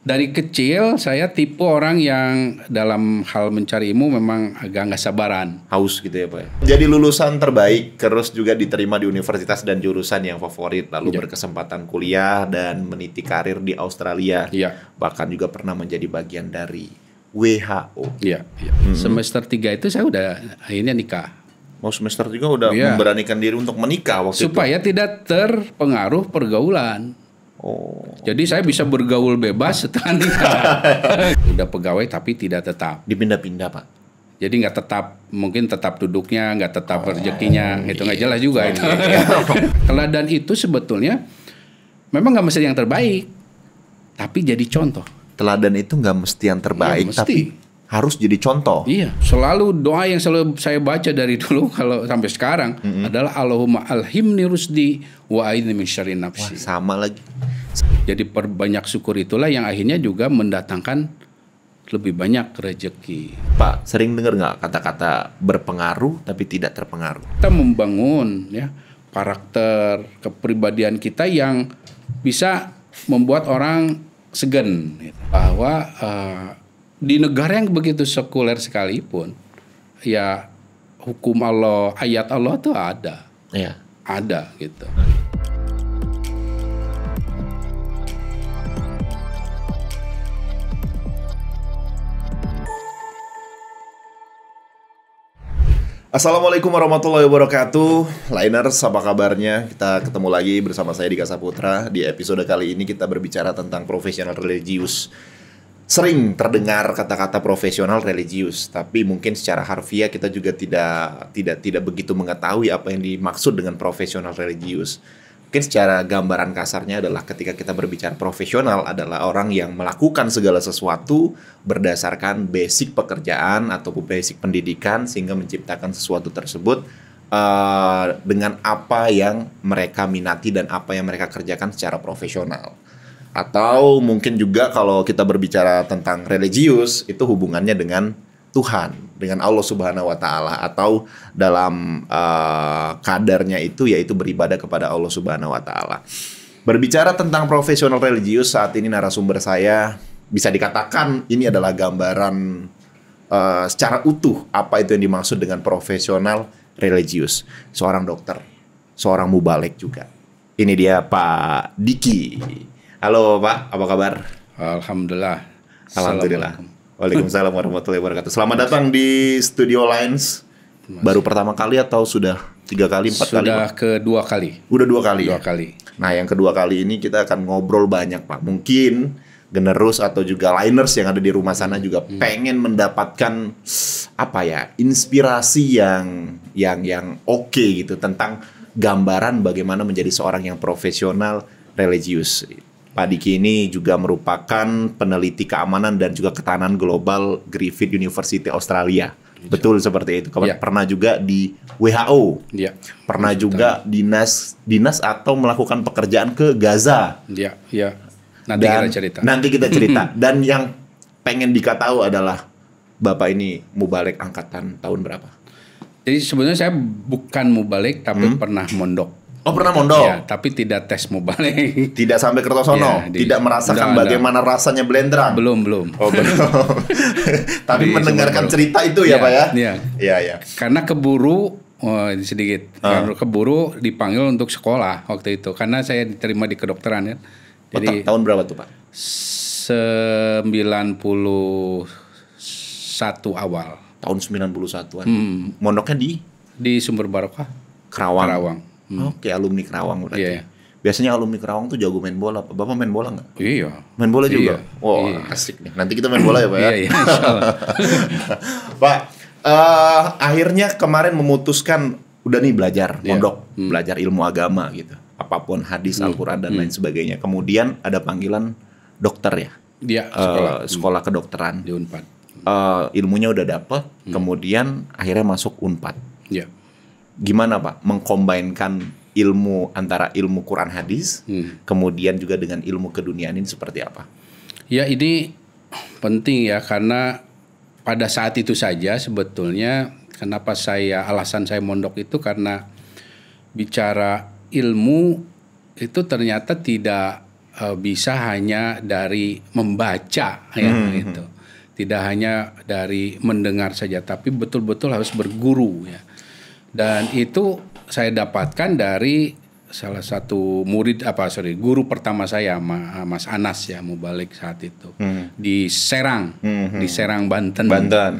dari kecil saya tipe orang yang dalam hal mencari ilmu memang agak nggak sabaran. Haus gitu ya Pak. Ya? Jadi lulusan terbaik terus juga diterima di universitas dan jurusan yang favorit lalu ya. berkesempatan kuliah dan meniti karir di Australia. Iya. Bahkan juga pernah menjadi bagian dari WHO. Iya. Ya. Hmm. Semester 3 itu saya udah akhirnya nikah mau semester 3 udah ya. memberanikan diri untuk menikah waktu supaya itu. Supaya tidak terpengaruh pergaulan. Oh. Jadi saya bisa bergaul bebas setelah nikah. Udah pegawai tapi tidak tetap. Dipindah-pindah pak. Jadi nggak tetap, mungkin tetap duduknya, nggak tetap oh, rezekinya, iya, itu nggak iya. jelas juga. Oh, iya. iya. Teladan itu sebetulnya memang nggak mesti yang terbaik, tapi jadi contoh. Teladan itu nggak mesti yang terbaik, ya, mesti. tapi harus jadi contoh. Iya, selalu doa yang selalu saya baca dari dulu kalau sampai sekarang mm -hmm. adalah Allahumma alhimni rusdi wa aini min syarri nafsi. Wah, sama lagi. Jadi perbanyak syukur itulah yang akhirnya juga mendatangkan lebih banyak rezeki. Pak, sering dengar nggak kata-kata berpengaruh tapi tidak terpengaruh? Kita membangun ya karakter kepribadian kita yang bisa membuat orang segan gitu. bahwa uh, di negara yang begitu sekuler sekalipun ya hukum Allah ayat Allah tuh ada ya. ada gitu Assalamualaikum warahmatullahi wabarakatuh Liner, apa kabarnya? Kita ketemu lagi bersama saya Dika Saputra Di episode kali ini kita berbicara tentang profesional religius sering terdengar kata-kata profesional religius, tapi mungkin secara harfiah kita juga tidak tidak tidak begitu mengetahui apa yang dimaksud dengan profesional religius. Mungkin secara gambaran kasarnya adalah ketika kita berbicara profesional adalah orang yang melakukan segala sesuatu berdasarkan basic pekerjaan atau basic pendidikan sehingga menciptakan sesuatu tersebut uh, dengan apa yang mereka minati dan apa yang mereka kerjakan secara profesional. Atau mungkin juga kalau kita berbicara tentang religius itu hubungannya dengan Tuhan, dengan Allah Subhanahu wa taala atau dalam uh, kadarnya itu yaitu beribadah kepada Allah Subhanahu wa taala. Berbicara tentang profesional religius saat ini narasumber saya bisa dikatakan ini adalah gambaran uh, secara utuh apa itu yang dimaksud dengan profesional religius, seorang dokter, seorang mubalek juga. Ini dia Pak Diki. Halo Pak, apa kabar? Alhamdulillah. Alhamdulillah. Waalaikumsalam warahmatullahi wabarakatuh. Selamat datang di Studio Lines. Baru pertama kali atau sudah tiga kali, empat sudah kali? Sudah kedua kali. Udah dua kali. Ya? Dua ya? kali. Nah, yang kedua kali ini kita akan ngobrol banyak Pak. Mungkin generus atau juga liners yang ada di rumah sana juga hmm. pengen mendapatkan apa ya inspirasi yang yang yang oke okay gitu tentang gambaran bagaimana menjadi seorang yang profesional religius Pak Diki ini juga merupakan peneliti keamanan dan juga ketahanan global Griffith University Australia. Iya. Betul seperti itu. Kemarin ya. pernah juga di WHO. Ya. Pernah juga dinas dinas atau melakukan pekerjaan ke Gaza. Iya, iya. Nanti dan, kita cerita. Nanti kita cerita. dan yang pengen diketahui adalah Bapak ini mubalik angkatan tahun berapa? Jadi sebenarnya saya bukan mubalik tapi hmm? pernah mondok Oh pernah mondok. Ya, tapi tidak tes mobile. Tidak sampai Kertosono, ya, di, tidak merasakan enggak, bagaimana rasanya blenderan. Belum belum. Oh tapi di, mendengarkan belum. cerita itu ya, ya pak ya. Iya. Iya ya. Karena keburu oh, sedikit, uh. keburu dipanggil untuk sekolah waktu itu karena saya diterima di kedokteran ya. Oh, Jadi oh, tahun berapa tuh pak? 91 awal. Tahun 91 puluh Hmm. Mondoknya di? Di Sumber Barokah. Kerawang. Kerawang. Hmm. Oke, oh, okay, alumni Kerawang berarti. Yeah. Iya. Biasanya alumni Kerawang tuh jago main bola. Bapak main bola nggak? Iya. Main bola juga. Iya. Wow, iya. asik nih. Nanti kita main bola ya, Pak. Ya. iya, iya, Pak, uh, akhirnya kemarin memutuskan udah nih belajar iya. mondok, yeah. hmm. belajar ilmu agama gitu. Apapun hadis, hmm. Al-Qur'an dan hmm. lain sebagainya. Kemudian ada panggilan dokter ya. Iya, sekolah. Uh, sekolah hmm. kedokteran di Unpad. Uh, ilmunya udah dapet, hmm. kemudian akhirnya masuk Unpad. Iya. Yeah gimana Pak mengkombinkan ilmu antara ilmu Quran hadis hmm. kemudian juga dengan ilmu keduniaan ini seperti apa? Ya ini penting ya karena pada saat itu saja sebetulnya kenapa saya alasan saya mondok itu karena bicara ilmu itu ternyata tidak e, bisa hanya dari membaca ya hmm. hmm itu. Hmm. Tidak hanya dari mendengar saja tapi betul-betul harus berguru ya dan itu saya dapatkan dari salah satu murid apa sorry guru pertama saya Mas Anas ya mau balik saat itu hmm. di Serang hmm, hmm. di Serang Banten Banten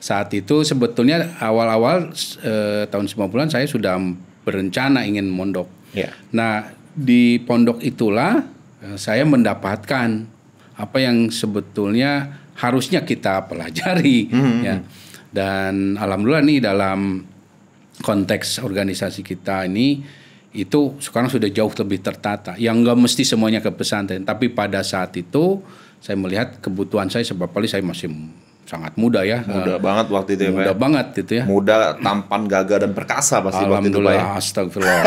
saat itu sebetulnya awal-awal eh, tahun 90-an saya sudah berencana ingin mondok ya. nah di pondok itulah eh, saya mendapatkan apa yang sebetulnya harusnya kita pelajari hmm, hmm ya hmm. dan alhamdulillah nih dalam konteks organisasi kita ini itu sekarang sudah jauh lebih tertata. Yang nggak mesti semuanya ke pesantren, tapi pada saat itu saya melihat kebutuhan saya sebab kali saya masih sangat muda ya. Muda uh, banget waktu itu ya, Muda ya. banget itu ya. Muda, tampan, gagah dan perkasa pasti waktu itu Pak ya? Astagfirullah.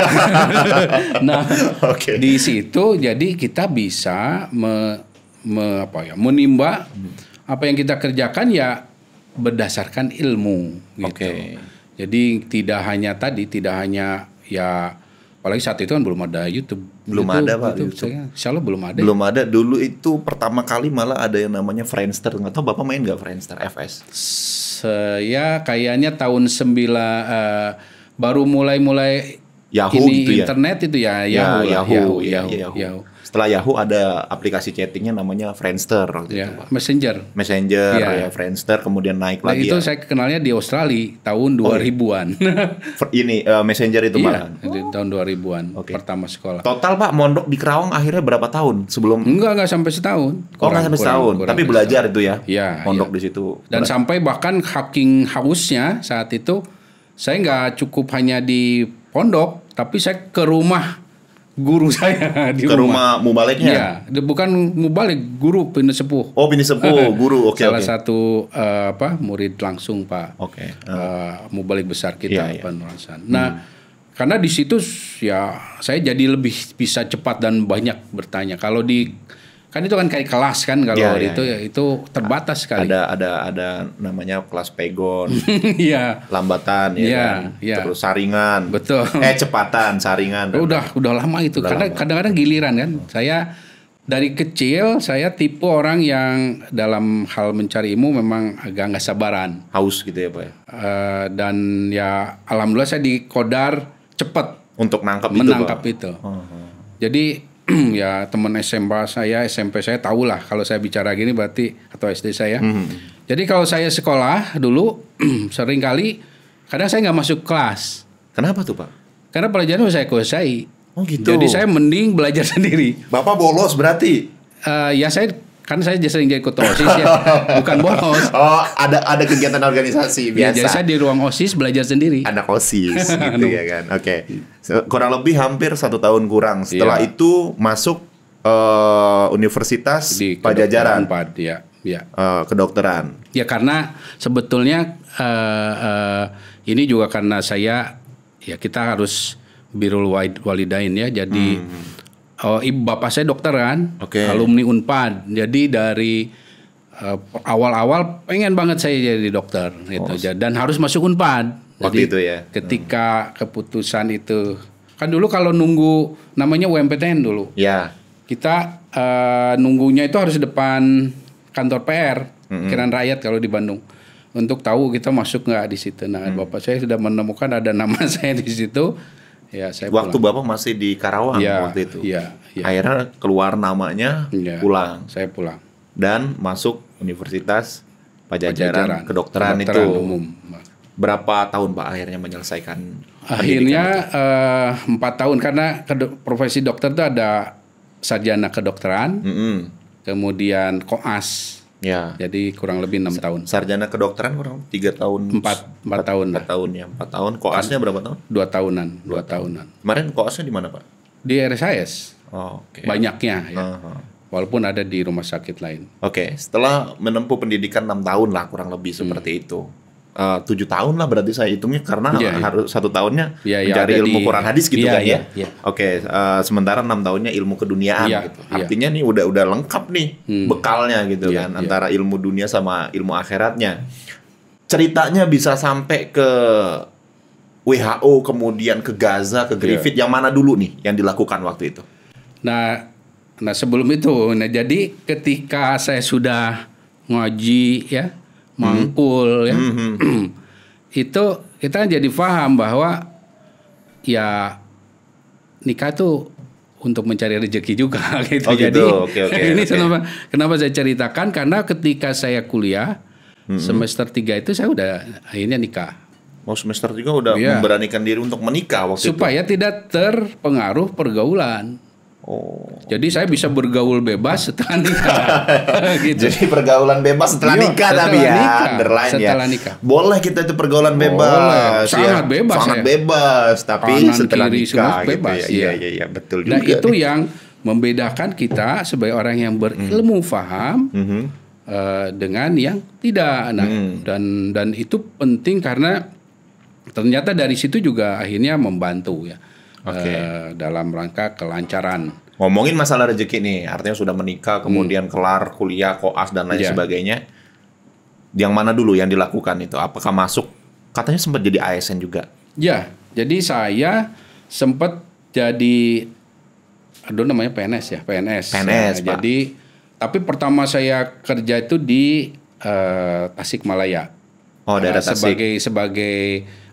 nah, okay. di situ jadi kita bisa me, me apa ya, menimba hmm. apa yang kita kerjakan ya berdasarkan ilmu gitu. Okay. Jadi tidak hanya tadi, tidak hanya ya apalagi saat itu kan belum ada YouTube. Belum YouTube, ada Pak YouTube. YouTube. Saya, Allah belum ada. Ya. Belum ada. Dulu itu pertama kali malah ada yang namanya Friendster. Nggak tahu Bapak main nggak Friendster FS? Saya kayaknya tahun 9 uh, eh, baru mulai-mulai Yahoo ini gitu ya? internet ya? itu ya, ya Yahoo, ya, Yahoo, Yahoo, Yahoo, Yahoo. Yahoo setelah Yahoo ada aplikasi chattingnya namanya Friendster gitu ya, Pak. Messenger. Messenger ya. ya Friendster kemudian naik nah, lagi. Itu ya. saya kenalnya di Australia tahun 2000-an. Oh, iya. ini uh, Messenger itu iya, Oh. tahun 2000-an okay. pertama sekolah. Total Pak mondok di Kerawang akhirnya berapa tahun sebelum Enggak enggak sampai setahun. Kurang, oh, enggak sampai setahun, kurang, tapi belajar setahun. itu ya. Ya. Mondok iya. di situ. Dan Berat. sampai bahkan hacking hausnya saat itu saya nggak cukup hanya di pondok, tapi saya ke rumah guru saya di ke rumah. rumah mubaliknya. Iya, bukan mubalik, guru pindah sepuh. Oh, pindah sepuh, guru. Oke, okay, Salah okay. satu uh, apa murid langsung Pak. Oke. Okay. Uh. Eh, eh. mubalik besar kita yeah, iya. Pak yeah. Hmm. Nah, hmm. karena di situ ya saya jadi lebih bisa cepat dan banyak bertanya. Kalau di kan itu kan kayak kelas kan kalau ya, itu ya. itu terbatas sekali. Ada ada ada namanya kelas pegon. Iya. lambatan ya, ya, kan? ya. Terus saringan. Betul. Eh cepatan, saringan. Udah kan? udah lama itu. Udah Karena kadang-kadang giliran kan. Hmm. Saya dari kecil saya tipe orang yang dalam hal mencari ilmu memang agak nggak sabaran. Haus gitu ya, Pak Uh, dan ya alhamdulillah saya dikodar cepat untuk nangkap menangkap itu. itu. Oh, hmm. Oh. Jadi ya teman SMP saya, SMP saya tahu lah kalau saya bicara gini berarti atau SD saya. Mm -hmm. Jadi kalau saya sekolah dulu sering kali kadang saya nggak masuk kelas. Kenapa tuh, Pak? Karena pelajaran saya kuasai. Oh gitu. Jadi saya mending belajar sendiri. Bapak bolos berarti? Uh, ya saya kan saya sering jadi ikut osis ya bukan bolos oh ada ada kegiatan organisasi ya, biasa ya, jadi saya di ruang osis belajar sendiri anak osis gitu ya kan oke okay. kurang lebih hampir satu tahun kurang setelah ya. itu masuk uh, universitas di pajajaran empat ya ya uh, kedokteran ya karena sebetulnya uh, uh, ini juga karena saya ya kita harus birul walidain ya jadi hmm uh, oh, ibu bapak saya dokter kan, okay. alumni Unpad. Jadi dari eh, awal-awal uh, pengen banget saya jadi dokter gitu. Oh. Dan harus masuk Unpad. Waktu jadi, itu ya. Ketika hmm. keputusan itu kan dulu kalau nunggu namanya UMPTN dulu. Ya. Kita uh, nunggunya itu harus depan kantor PR, mm-hmm. Kiran Rakyat kalau di Bandung. Untuk tahu kita masuk nggak di situ. Nah, mm. bapak saya sudah menemukan ada nama saya di situ ya saya Waktu pulang. Bapak masih di Karawang ya, waktu itu. ya, ya. Akhirnya keluar namanya ya, pulang. Saya pulang. Dan masuk Universitas Pajajaran, Pajajaran kedokteran, kedokteran itu. Umum. Berapa tahun Pak akhirnya menyelesaikan? Akhirnya eh, empat uh, tahun karena profesi dokter itu ada sarjana kedokteran, mm -hmm. kemudian koas, Ya. Jadi kurang lebih enam tahun. Sarjana kedokteran kurang tiga tahun. Empat empat tahun. Empat tahun ya empat tahun. Koasnya berapa tahun? Dua tahunan. Dua tahunan. Kemarin koasnya di mana pak? Di RSIS. Oh, okay. Banyaknya ya. Uh Walaupun ada di rumah sakit lain. Oke. Okay. Setelah menempuh pendidikan enam tahun lah kurang lebih seperti hmm. itu. Eh, tujuh tahun lah berarti saya hitungnya karena yeah, iya. harus satu tahunnya yeah, yeah, mencari ilmu di, Quran hadis gitu yeah, kan yeah, ya. Yeah. Iya. Oke, okay, uh, eh, sementara enam tahunnya ilmu keduniaan yeah, gitu. Iya. Artinya nih udah udah lengkap nih hmm. bekalnya gitu yeah, kan yeah. antara ilmu dunia sama ilmu akhiratnya. Ceritanya bisa sampai ke WHO kemudian ke Gaza ke Griffith yeah. yang mana dulu nih yang dilakukan waktu itu. Nah, nah sebelum itu, nah jadi ketika saya sudah ngaji ya mangkul hmm. ya. Hmm. itu kita jadi paham bahwa ya nikah tuh untuk mencari rezeki juga gitu. Oh, gitu. Jadi okay, okay, ini okay. kenapa kenapa saya ceritakan karena ketika saya kuliah mm-hmm. semester 3 itu saya udah akhirnya nikah. Mau oh, semester 3 udah ya. memberanikan diri untuk menikah waktu Supaya itu. Supaya tidak terpengaruh pergaulan. Oh. Jadi saya gitu. bisa bergaul bebas setelah nikah. gitu. Jadi pergaulan bebas setelah iya, nikah tapi ya, nikah. Ya. setelah ya. Nikah. Boleh kita itu pergaulan Boleh. bebas. Sangat iya. ya. bebas. Sangat bebas, tapi Kanan, setelah kiri, nikah gitu ya. bebas. Iya, iya, ya betul nah, juga. Nah, itu nih. yang membedakan kita sebagai orang yang berilmu hmm. faham hmm. Uh, dengan yang tidak. Nah, hmm. dan dan itu penting karena ternyata dari situ juga akhirnya membantu ya okay. uh, eh, dalam rangka kelancaran. Ngomongin masalah rezeki nih, artinya sudah menikah, hmm. kemudian hmm. kelar kuliah, koas dan lain yeah. sebagainya. Yang mana dulu yang dilakukan itu? Apakah masuk? Katanya sempat jadi ASN juga. Ya, jadi saya sempat jadi aduh namanya PNS ya, PNS. PNS, nah, Jadi tapi pertama saya kerja itu di uh, Tasikmalaya. Oh, daerah nah, Tasik. Sebagai sebagai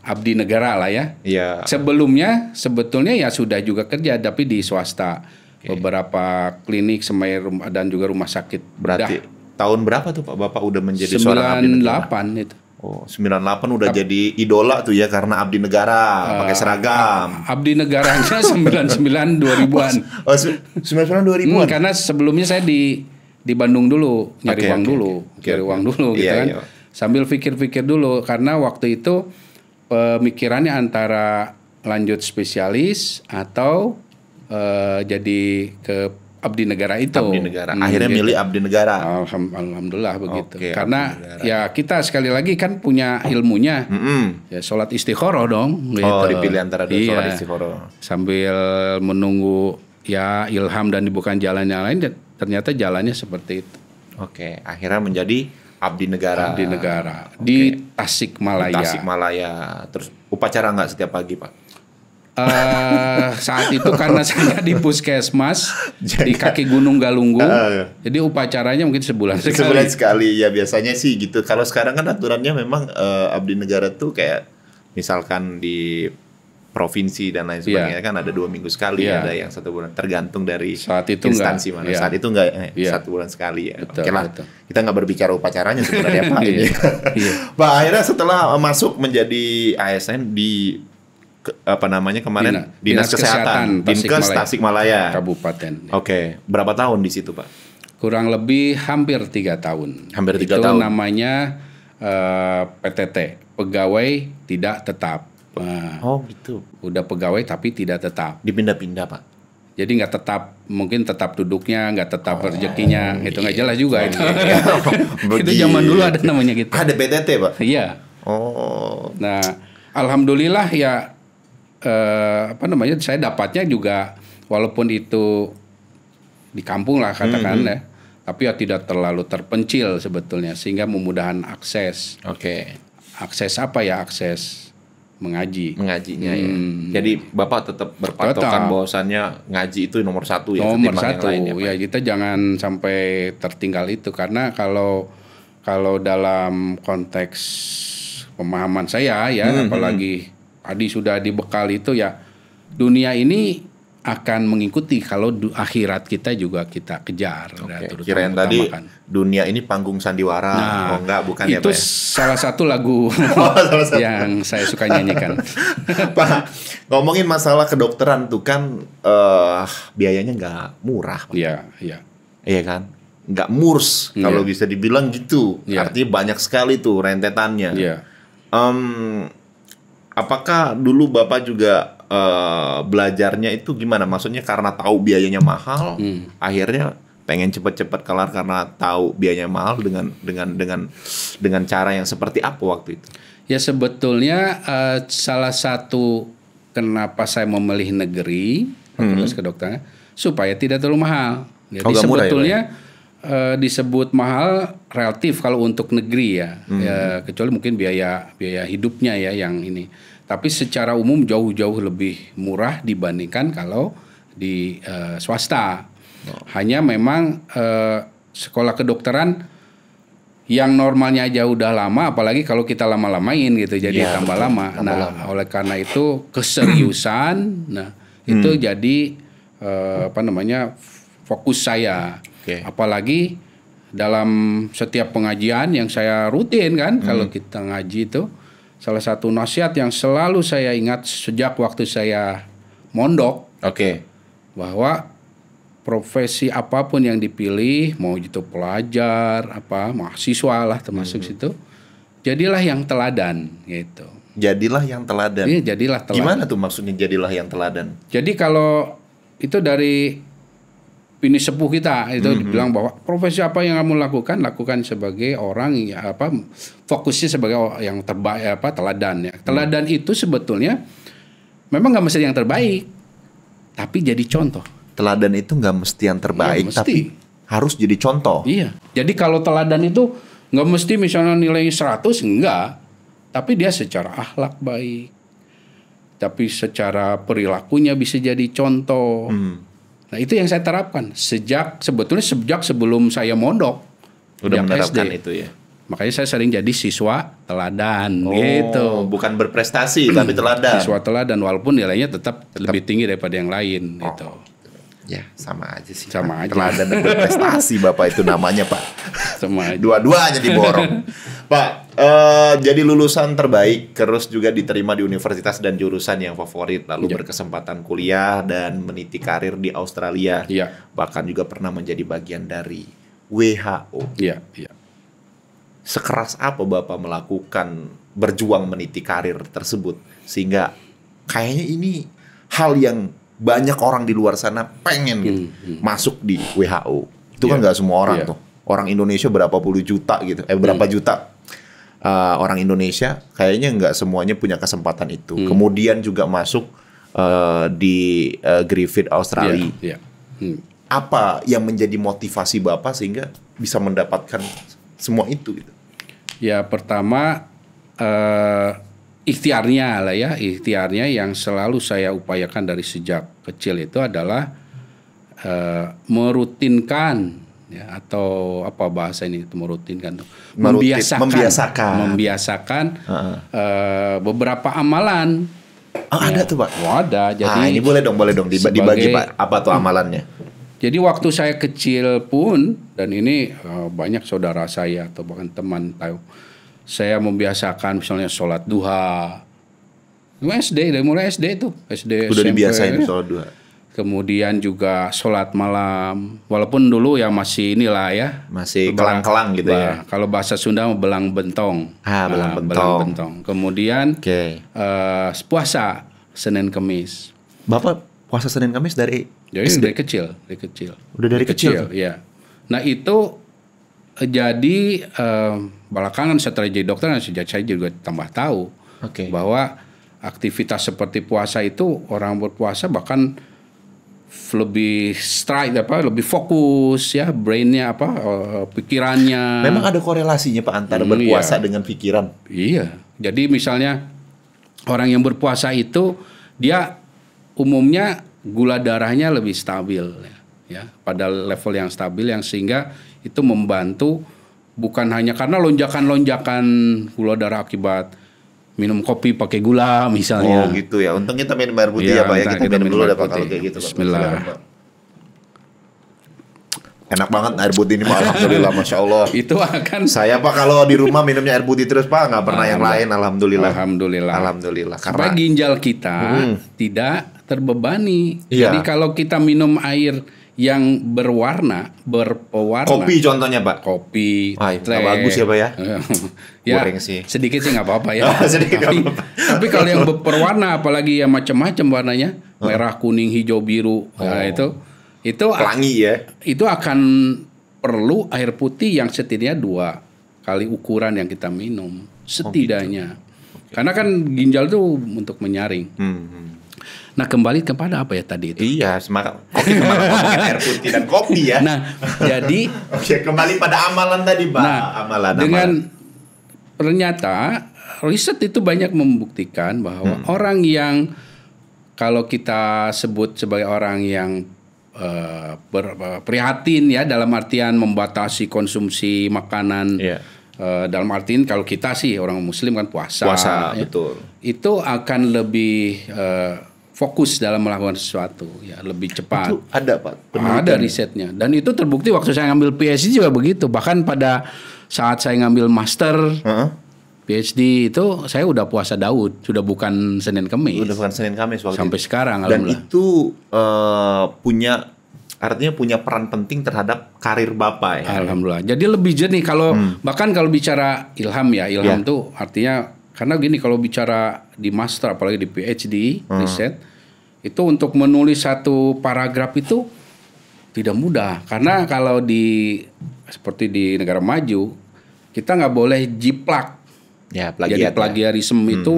abdi negara lah ya. Iya. Sebelumnya sebetulnya ya sudah juga kerja tapi di swasta. Okay. Beberapa klinik semai dan juga rumah sakit. Berarti dah. tahun berapa tuh Pak Bapak udah menjadi 98 seorang abdi negara? itu. Oh, 98 udah Ab jadi idola tuh ya karena abdi negara, uh, pakai seragam. Abdi negaranya 99 2000-an. Oh, 99 2000-an. Hmm, karena sebelumnya saya di di Bandung dulu, nyari okay, uang okay, dulu, okay. nyari okay. uang dulu gitu yeah, kan. Yeah. Sambil pikir-pikir dulu karena waktu itu pemikirannya antara lanjut spesialis atau uh, jadi ke abdi negara itu. Abdi negara. Hmm, Akhirnya milih abdi negara. Alham, alhamdulillah begitu. Okay, Karena ya kita sekali lagi kan punya ilmunya. Mm -hmm. Ya salat istiqoroh dong. Oh, gitu. Oh dipilih antara dua iya. salat istiqoroh. Sambil menunggu ya ilham dan bukan jalan yang lain ternyata jalannya seperti itu. Oke, okay, akhirnya menjadi abdi negara. Abdi negara okay. di Tasikmalaya. Tasikmalaya. Terus upacara nggak setiap pagi, Pak? Uh, saat itu karena saya di puskesmas di kaki Gunung Galunggung, uh, jadi upacaranya mungkin sebulan sekali. Sebulan sekali ya biasanya sih gitu. Kalau sekarang kan aturannya memang uh, abdi negara tuh kayak misalkan di provinsi dan lain iya. sebagainya yeah. kan ada dua minggu sekali yeah. ada yang satu bulan tergantung dari saat itu instansi enggak, mana yeah. saat itu enggak eh, yeah. satu bulan sekali ya betul, oke lah kita nggak berbicara upacaranya sebenarnya pak iya. ini iya. pak akhirnya setelah masuk menjadi ASN di ke, apa namanya kemarin dinas, dinas kesehatan, kesehatan dinkes Tasikmalaya kabupaten oke okay. berapa tahun di situ pak kurang lebih hampir tiga tahun hampir tiga itu tahun namanya uh, eh, PTT pegawai tidak tetap Pak. oh gitu. Udah pegawai tapi tidak tetap. Dipindah-pindah pak. Jadi nggak tetap, mungkin tetap duduknya, nggak tetap oh, rezekinya, iya. itu iya. nggak jelas juga oh, iya. itu. itu zaman dulu ada namanya gitu. Ada BTT pak. Iya. Oh. Nah, alhamdulillah ya eh, apa namanya saya dapatnya juga walaupun itu di kampung lah katakan -hmm. hmm. ya tapi ya tidak terlalu terpencil sebetulnya sehingga memudahkan akses. Oke. Okay. Akses apa ya akses mengaji. Mengajinya ya. hmm. ya. Jadi Bapak tetap berpatokan bahwasannya ngaji itu nomor satu ya. Nomor satu. Yang lain ya, ya kita jangan sampai tertinggal itu karena kalau kalau dalam konteks pemahaman saya ya hmm, hmm, hmm. apalagi hmm. Adi sudah dibekal itu ya dunia ini akan mengikuti kalau akhirat kita juga kita kejar. Nah, okay. Ya, tadi kan. dunia ini panggung sandiwara. Nah, oh enggak, bukan itu ya Itu ya? salah satu lagu oh, salah satu. yang saya suka nyanyikan. Pak, ngomongin masalah kedokteran tuh kan uh, biayanya nggak murah. Iya, iya. Iya kan? Nggak murs kalau yeah. bisa dibilang gitu. Yeah. Artinya banyak sekali tuh rentetannya. Iya. Yeah. Um, apakah dulu Bapak juga Eh, belajarnya itu gimana? Maksudnya karena tahu biayanya mahal, hmm. akhirnya pengen cepet-cepet kelar karena tahu biayanya mahal dengan dengan dengan dengan cara yang seperti apa waktu itu? Ya sebetulnya uh, salah satu kenapa saya memilih negeri hmm. terus kedokteran supaya tidak terlalu mahal. Jadi oh, ya, ya? sebetulnya ya, uh, disebut mahal relatif kalau untuk negeri ya, hmm. ya kecuali mungkin biaya biaya hidupnya ya yang ini tapi secara umum jauh-jauh lebih murah dibandingkan kalau di uh, swasta. Oh. Hanya memang uh, sekolah kedokteran yang normalnya aja udah lama, apalagi kalau kita lama-lamain gitu, jadi ya, tambah lama. Tambah nah, lama. oleh karena itu keseriusan, nah hmm. itu jadi uh, apa namanya fokus saya. Okay. Apalagi dalam setiap pengajian yang saya rutin kan, hmm. kalau kita ngaji itu salah satu nasihat yang selalu saya ingat sejak waktu saya mondok. Oke. Okay. Bahwa profesi apapun yang dipilih, mau itu pelajar, apa mahasiswa lah termasuk -hmm. situ, jadilah yang teladan gitu. Jadilah yang teladan. Iya, jadilah teladan. Gimana tuh maksudnya jadilah yang teladan? Jadi kalau itu dari ini sepuh kita itu mm -hmm. dibilang bahwa profesi apa yang kamu lakukan lakukan sebagai orang ya apa fokusnya sebagai yang terbaik apa teladan ya teladan mm itu sebetulnya memang nggak mesti yang terbaik tapi jadi contoh teladan itu nggak mesti yang terbaik ya, mesti. tapi harus jadi contoh iya jadi kalau teladan itu nggak mesti misalnya nilai 100 enggak tapi dia secara akhlak baik tapi secara perilakunya bisa jadi contoh mm Nah itu yang saya terapkan sejak sebetulnya sejak sebelum saya mondok. sudah menerapkan SD. itu ya. Makanya saya sering jadi siswa teladan oh, gitu. Bukan berprestasi tapi teladan. Siswa teladan walaupun nilainya tetap, tetap lebih tinggi daripada yang lain gitu. oh. gitu. Ya sama aja sih. Sama Pak. aja. Teladan dan berprestasi Bapak itu namanya Pak. Sama aja. Dua-duanya diborong. Pak, uh, jadi lulusan terbaik terus juga diterima di universitas dan jurusan yang favorit lalu ya. berkesempatan kuliah dan meniti karir di Australia. Ya. Bahkan juga pernah menjadi bagian dari WHO. Iya, iya. Sekeras apa Bapak melakukan berjuang meniti karir tersebut sehingga kayaknya ini hal yang banyak orang di luar sana pengen gitu. hmm, hmm, masuk di WHO. Itu yeah. kan iya. gak semua orang yeah. tuh. Orang Indonesia berapa puluh juta gitu, eh berapa hmm. juta uh, orang Indonesia kayaknya nggak semuanya punya kesempatan itu. Hmm. Kemudian juga masuk uh, di uh, Griffith Australia. Yeah. Yeah. Hmm. Apa yang menjadi motivasi bapak sehingga bisa mendapatkan semua itu? Gitu? Ya pertama. Uh ikhtiarnya lah ya ikhtiarnya yang selalu saya upayakan dari sejak kecil itu adalah uh, merutinkan ya, atau apa bahasa ini itu merutinkan Merutin, membiasakan membiasakan membiasakan uh -uh. uh, beberapa amalan oh, ya. ada tuh pak oh, ada ah, jadi ah, ini boleh dong boleh dong dibagi, sebagai, dibagi pak apa tuh hmm. amalannya jadi waktu saya kecil pun dan ini uh, banyak saudara saya atau bahkan teman tahu saya membiasakan misalnya sholat duha. SD dari mulai SD itu SD Udah SMP, dibiasain ya. sholat duha. Kemudian juga sholat malam. Walaupun dulu ya masih inilah ya. Masih kelang-kelang gitu ya. Kalau bahasa Sunda belang bentong. Ah, belang bentong. Nah, belang bentong. Kemudian okay. uh, eh, puasa Senin Kemis. Bapak puasa Senin Kamis dari Jadi SD? dari kecil, dari kecil. Udah dari, dari kecil. kecil ya. Nah, itu jadi eh, belakangan setelah jadi dokter sejak saya juga tambah tahu okay. bahwa aktivitas seperti puasa itu orang berpuasa bahkan lebih strike apa lebih fokus ya brainnya apa eh, pikirannya memang ada korelasinya pak antara hmm, berpuasa iya. dengan pikiran iya jadi misalnya orang yang berpuasa itu dia umumnya gula darahnya lebih stabil ya pada level yang stabil yang sehingga itu membantu bukan hanya karena lonjakan-lonjakan gula darah akibat minum kopi pakai gula misalnya. Oh gitu ya. Untungnya kita minum air putih ya, ya Pak ya. Kita, kita minum dulu dah ya, kalau kayak gitu. Bismillah. Pak. Enak banget air putih ini Pak. Alhamdulillah Masya Allah. Itu akan. Saya Pak kalau di rumah minumnya air putih terus Pak. Nggak pernah yang lain. Alhamdulillah. Alhamdulillah. Alhamdulillah. Karena Supaya ginjal kita hmm. tidak terbebani. Ya. Jadi kalau kita minum air yang berwarna, berpewarna. Kopi contohnya pak. Kopi. Wah, iya, teh. bagus ya pak ya. ya Goreng sih. Sedikit sih nggak apa-apa ya. oh, sedikit tapi, apa -apa. tapi kalau yang berperwarna, apalagi yang macam-macam warnanya, hmm. merah, kuning, hijau, biru, nah, oh. nah, itu itu pelangi ya. Itu akan perlu air putih yang setidaknya dua kali ukuran yang kita minum setidaknya. Oh, gitu. okay. Karena kan ginjal itu untuk menyaring. Hmm, hmm. Nah kembali kepada apa ya tadi itu? Iya, semangat. Kopi kemarin air putih dan kopi ya. Nah, jadi Oke, kembali pada amalan tadi, Pak. Nah, amalan. Dengan amalan. ternyata riset itu banyak membuktikan bahwa hmm. orang yang kalau kita sebut sebagai orang yang uh, prihatin ya dalam artian membatasi konsumsi makanan yeah. Iya. dalam artian kalau kita sih orang muslim kan puasa puasa ya, betul itu akan lebih eh, fokus dalam melakukan sesuatu ya lebih cepat itu ada pak penelitian. ada risetnya dan itu terbukti waktu saya ngambil PhD juga begitu bahkan pada saat saya ngambil master uh -huh. PhD itu saya udah puasa Daud sudah bukan Senin Kamis Sudah bukan Senin Kamis waktu sampai itu. sekarang dan itu uh, punya artinya punya peran penting terhadap karir bapak ya alhamdulillah jadi lebih jernih kalau hmm. bahkan kalau bicara ilham ya ilham yeah. artinya karena gini kalau bicara di master apalagi di PhD hmm. riset itu untuk menulis satu paragraf itu tidak mudah karena kalau di seperti di negara maju kita nggak boleh jiplak ya plagiat jadi ya. plagiarisme ya. itu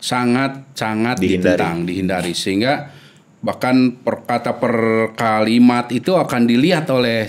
sangat sangat dihindari. ditentang dihindari sehingga bahkan per kata per kalimat itu akan dilihat oleh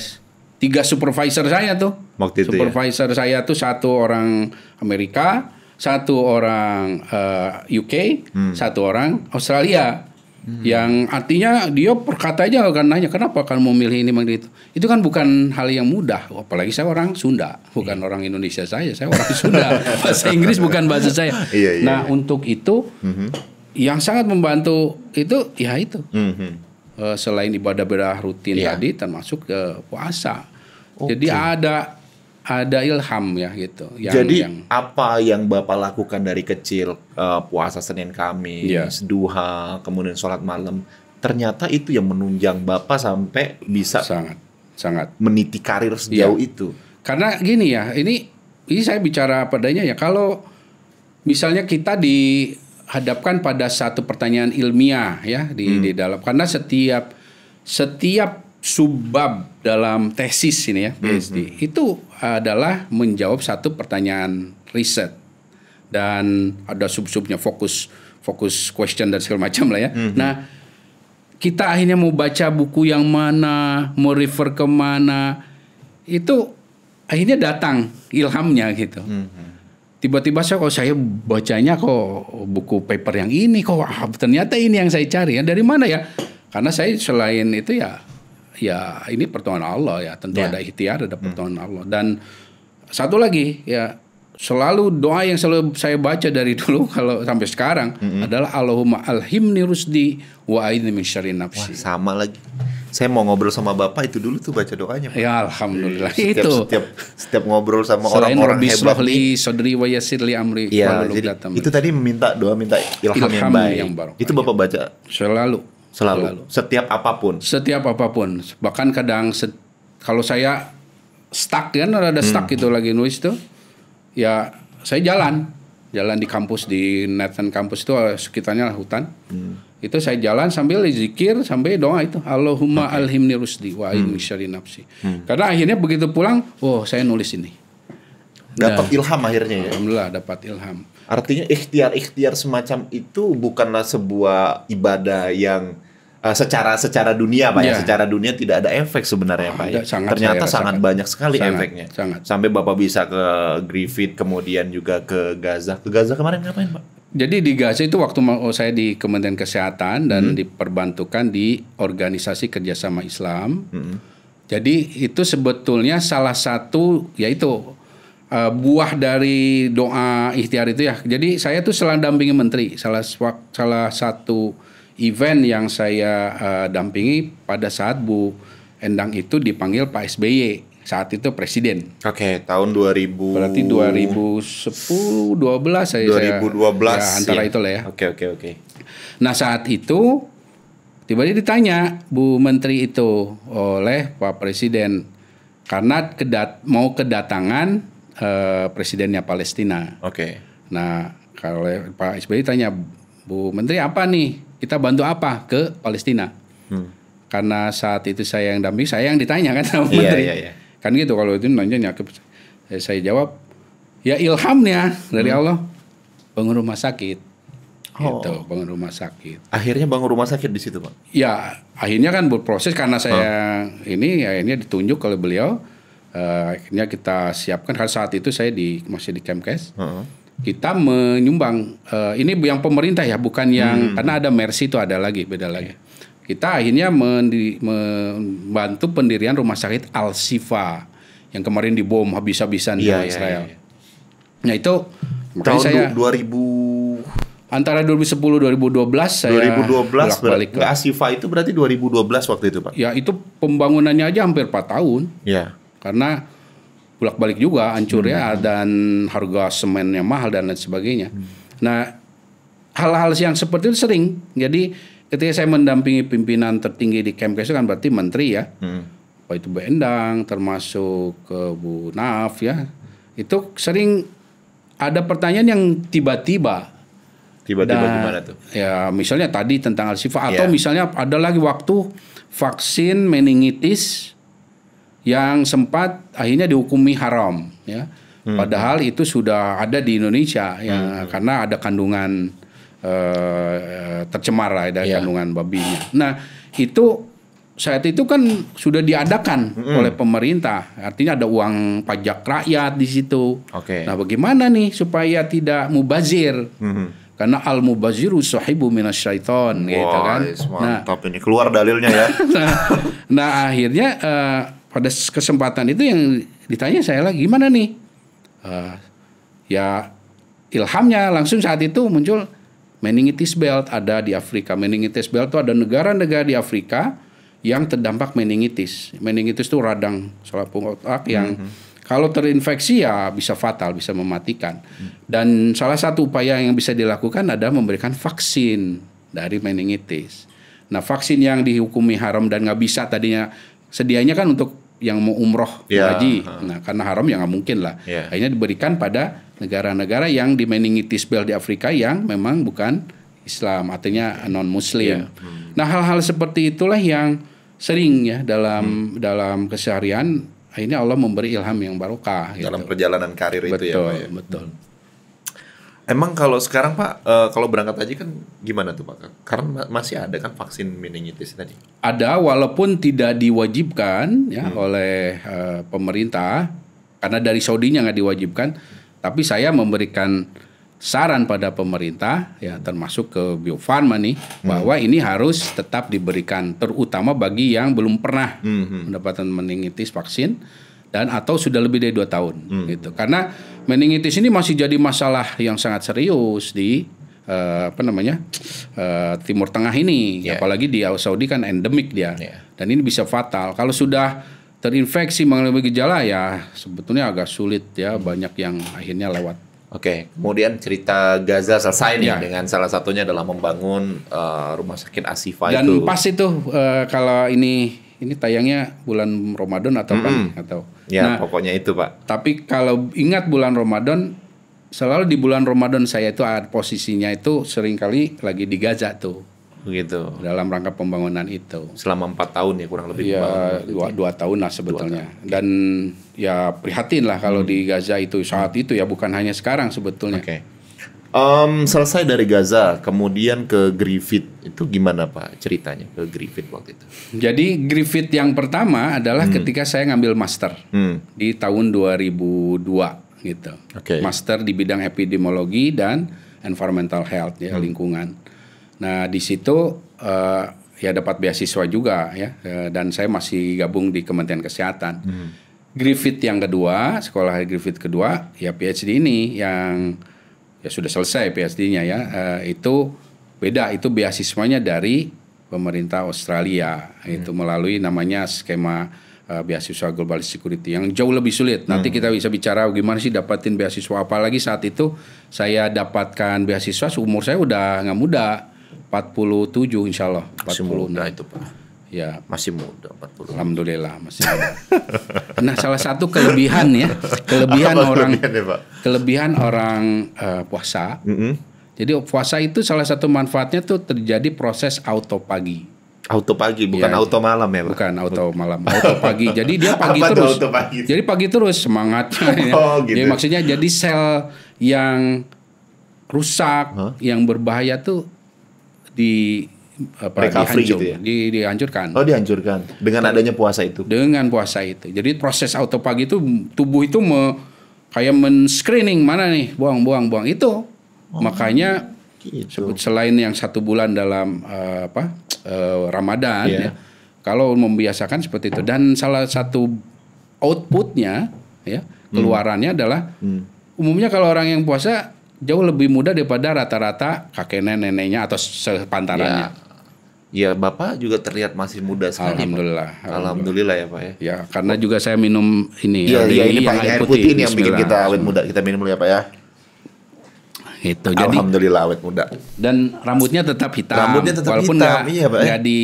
tiga supervisor saya tuh Waktu itu ya? supervisor ya? saya tuh satu orang Amerika satu orang uh, eh, UK hmm. satu orang Australia Hmm. Yang artinya dia perkata aja akan nanya kenapa kamu memilih ini memilih itu. Itu kan bukan hal yang mudah. Apalagi saya orang Sunda, bukan hmm. orang Indonesia saya, saya orang Sunda. bahasa Inggris bukan bahasa saya. iya, iya, nah, iya. untuk itu hmm. yang sangat membantu itu ya itu. Hmm. Uh, selain ibadah-ibadah rutin yeah. tadi termasuk uh, puasa. Okay. Jadi ada ada ilham ya gitu. Yang, Jadi yang, apa yang bapak lakukan dari kecil uh, puasa Senin Kamis, yeah. duha, kemudian sholat malam, ternyata itu yang menunjang bapak sampai bisa sangat sangat meniti karir sejauh yeah. itu. Karena gini ya, ini ini saya bicara padanya ya kalau misalnya kita dihadapkan pada satu pertanyaan ilmiah ya di hmm. di dalam karena setiap setiap subbab dalam tesis ini ya PhD mm -hmm. itu adalah menjawab satu pertanyaan riset dan ada sub-subnya fokus fokus question dan segala macam lah ya. Mm -hmm. Nah kita akhirnya mau baca buku yang mana, mau refer ke mana, itu akhirnya datang ilhamnya gitu. Mm-hmm. Tiba-tiba saya kok oh, saya bacanya kok buku paper yang ini kok ah, ternyata ini yang saya cari ya dari mana ya? Karena saya selain itu ya ya ini pertolongan Allah ya tentu yeah. ada ikhtiar ada hmm. pertolongan hmm. Allah dan satu lagi ya selalu doa yang selalu saya baca dari dulu kalau sampai sekarang hmm adalah Allahumma alhimni rusdi wa aini min syarri nafsi. Wah, sama lagi. Saya mau ngobrol sama Bapak itu dulu tuh baca doanya. Pak. Ya alhamdulillah setiap, itu. Setiap setiap ngobrol sama orang-orang hebat li wa yasir li amri ya, jadi, Itu tadi minta doa minta ilham, ilham yang baik. Yang baru. itu Bapak baca selalu Selalu. Selalu. Setiap apapun. Setiap apapun. Bahkan kadang set, kalau saya stuck kan ada hmm. stuck gitu lagi nulis tuh. Ya saya jalan. Jalan di kampus di Nathan kampus itu eh, sekitarnya lah hutan. Hmm. Itu saya jalan sambil zikir sambil doa itu Allahumma okay. alhimni rusdi wa hmm. nafsi. Hmm. Karena akhirnya begitu pulang, oh saya nulis ini dapat ilham akhirnya ya. Alhamdulillah dapat ilham. Artinya ikhtiar-ikhtiar semacam itu bukanlah sebuah ibadah yang eh, secara secara dunia pak yeah. ya iya. secara dunia tidak ada efek sebenarnya oh, pak ya sangat, ternyata sangat, sangat banyak sekali sangat, efeknya sangat. sampai bapak bisa ke Griffith kemudian juga ke Gaza ke Gaza kemarin ngapain pak jadi di Gaza itu waktu oh, saya di Kementerian Kesehatan dan hmm. diperbantukan di organisasi kerjasama Islam hmm. jadi itu sebetulnya salah satu yaitu uh, buah dari doa ikhtiar itu ya. Jadi saya tuh selalu dampingi menteri. Salah salah satu event yang saya uh, dampingi pada saat Bu Endang itu dipanggil Pak SBY saat itu presiden. Oke, okay, tahun 2000. Berarti 2010 12 saya 2012 saya, ya, antara ya. lah ya. Oke, okay, oke, okay, oke. Okay. Nah, saat itu tiba-tiba ditanya Bu Menteri itu oleh Pak Presiden karena kedat mau kedatangan uh, presidennya Palestina. Oke. Okay. Nah, kalau Pak SBY tanya Bu Menteri apa nih? Kita bantu apa ke Palestina? Hmm. Karena saat itu saya yang dampingi, saya yang ditanya kan sama iya, Menteri. Iya, iya. Kan gitu kalau itu nanya saya jawab ya ilhamnya dari hmm. Allah bangun rumah sakit. Oh. Gitu, bangun rumah sakit. Akhirnya bangun rumah sakit di situ, Pak. Ya, akhirnya kan berproses karena hmm. saya huh? ini ya, akhirnya ditunjuk oleh beliau Eh, akhirnya kita siapkan hal saat itu saya di masih di Kemkes. Uh -huh. Kita menyumbang uh, ini yang pemerintah ya, bukan yang hmm. karena ada Mercy itu ada lagi beda lagi. Kita akhirnya membantu pendirian rumah sakit Al Sifa yang kemarin dibom habis-habisan yeah, di yeah, iya, Israel. Yeah, iya. Nah itu tahun saya 2000 antara 2010 2012 saya 2012 balik ke Asifa itu berarti 2012 waktu itu Pak. Ya itu pembangunannya aja hampir 4 tahun. Ya karena bolak-balik juga hancur hmm. ya dan harga semennya mahal dan lain sebagainya. Hmm. Nah, hal-hal yang seperti itu sering. Jadi ketika saya mendampingi pimpinan tertinggi di Kemkes kan berarti menteri ya. Hmm. Apa itu Endang termasuk ke eh, Bu Naf ya. Itu sering ada pertanyaan yang tiba-tiba Tiba-tiba nah, gimana tuh? Ya misalnya tadi tentang al atau yeah. misalnya ada lagi waktu vaksin meningitis yang sempat akhirnya dihukumi haram ya. Hmm. Padahal itu sudah ada di Indonesia ya hmm. karena ada kandungan eh, tercemar lah ada yeah. kandungan babinya. Nah, itu saat itu kan sudah diadakan hmm oleh pemerintah. Artinya ada uang pajak rakyat di situ. Okay. Nah, bagaimana nih supaya tidak mubazir? Mm-hmm. Karena al mubaziru sahibu syaiton, wow, gitu kan. Nah, mantap ini keluar dalilnya ya. nah, nah, akhirnya uh, pada kesempatan itu yang ditanya saya lagi gimana nih uh, ya ilhamnya langsung saat itu muncul meningitis belt ada di Afrika meningitis belt itu ada negara-negara di Afrika yang terdampak meningitis meningitis itu radang selaput otak yang mm -hmm. kalau terinfeksi ya bisa fatal bisa mematikan mm. dan salah satu upaya yang bisa dilakukan adalah memberikan vaksin dari meningitis nah vaksin yang dihukumi haram dan nggak bisa tadinya sedianya kan untuk yang mau umroh yeah. haji. Nah, karena haram ya nggak mungkin lah. Yeah. Akhirnya diberikan pada negara-negara yang di meningitis bel di Afrika yang memang bukan Islam, artinya non Muslim. Yeah. Hmm. Nah, hal-hal seperti itulah yang sering ya dalam hmm. dalam keseharian. ini Allah memberi ilham yang barokah. Dalam gitu. perjalanan karir betul, itu ya, ya. Betul, Betul, betul. Hmm. Emang kalau sekarang Pak, uh, kalau berangkat aja kan gimana tuh Pak? Karena masih ada kan vaksin meningitis tadi. Ada, walaupun tidak diwajibkan ya hmm. oleh uh, pemerintah, karena dari Saudinya nggak diwajibkan. Tapi saya memberikan saran pada pemerintah, ya termasuk ke Bio Farma nih, hmm. bahwa ini harus tetap diberikan, terutama bagi yang belum pernah hmm. hmm. mendapatkan meningitis vaksin dan atau sudah lebih dari dua tahun hmm. gitu karena meningitis ini masih jadi masalah yang sangat serius di uh, apa namanya uh, Timur Tengah ini yeah. apalagi di Saudi kan endemik dia yeah. dan ini bisa fatal kalau sudah terinfeksi mengalami gejala ya sebetulnya agak sulit ya hmm. banyak yang akhirnya lewat Oke, okay. kemudian cerita Gaza selesai nih ya. dengan salah satunya adalah membangun uh, rumah sakit Asifa itu. Dan pas itu uh, kalau ini ini tayangnya bulan Ramadan atau mm -hmm. kan atau ya nah, pokoknya itu pak tapi kalau ingat bulan Ramadan selalu di bulan Ramadan saya itu posisinya itu seringkali lagi di Gaza tuh gitu dalam rangka pembangunan itu selama empat tahun ya kurang lebih ya dua, dua tahun lah sebetulnya tahun. dan ya prihatin lah kalau hmm. di Gaza itu saat itu ya bukan hanya sekarang sebetulnya okay. Um, selesai dari Gaza, kemudian ke Griffith itu gimana Pak ceritanya ke Griffith waktu itu? Jadi Griffith yang pertama adalah hmm. ketika saya ngambil master hmm. di tahun 2002 gitu, okay. master di bidang epidemiologi dan environmental health ya hmm. lingkungan. Nah di situ uh, ya dapat beasiswa juga ya eh, dan saya masih gabung di Kementerian Kesehatan. Hmm. Griffith yang kedua, sekolah Griffith kedua ya PhD ini yang ya sudah selesai PhD-nya ya uh, itu beda itu beasiswanya dari pemerintah Australia hmm. itu melalui namanya skema uh, beasiswa global security yang jauh lebih sulit nanti hmm. kita bisa bicara gimana sih dapatin beasiswa apalagi saat itu saya dapatkan beasiswa umur saya udah nggak muda 47 insya Allah 46 muda itu Pak Ya. Masih muda 40. Alhamdulillah masih muda. nah, salah satu kelebihan ya, kelebihan Apa orang kelebihan, ya, kelebihan orang uh, puasa. Mm -hmm. Jadi puasa itu salah satu manfaatnya tuh terjadi proses auto pagi. Auto pagi bukan ya, auto malam ya, Pak. Bukan auto malam, auto pagi. Jadi dia pagi terus. Auto pagi? Jadi pagi terus semangat. oh, gitu. Jadi maksudnya jadi sel yang rusak, huh? yang berbahaya tuh di apa gitu dihancur, gitu ya. Di, dihancurkan. Oh, dihancurkan. Dengan adanya puasa itu. Dengan puasa itu. Jadi proses autophagy itu tubuh itu me, kayak men-screening mana nih buang-buang-buang itu. Oh, Makanya gitu. selain yang satu bulan dalam uh, apa uh, Ramadan yeah. ya. Kalau membiasakan seperti itu dan salah satu outputnya ya, hmm. keluarannya hmm. adalah hmm. umumnya kalau orang yang puasa jauh lebih mudah daripada rata-rata kakek neneknya atau sepantarannya. Ya, Ya Bapak juga terlihat masih muda sekali. Alhamdulillah. Pak. Alhamdulillah ya Pak ya. Ya karena juga saya minum ini. Iya ya, iya ini Pak air putih, putih ini yang bikin kita awet muda. Kita minum ya Pak ya. Itu jadi. Alhamdulillah awet muda. Dan rambutnya tetap hitam. Rambutnya tetap walaupun hitam. Walaupun iya Pak. Ya. di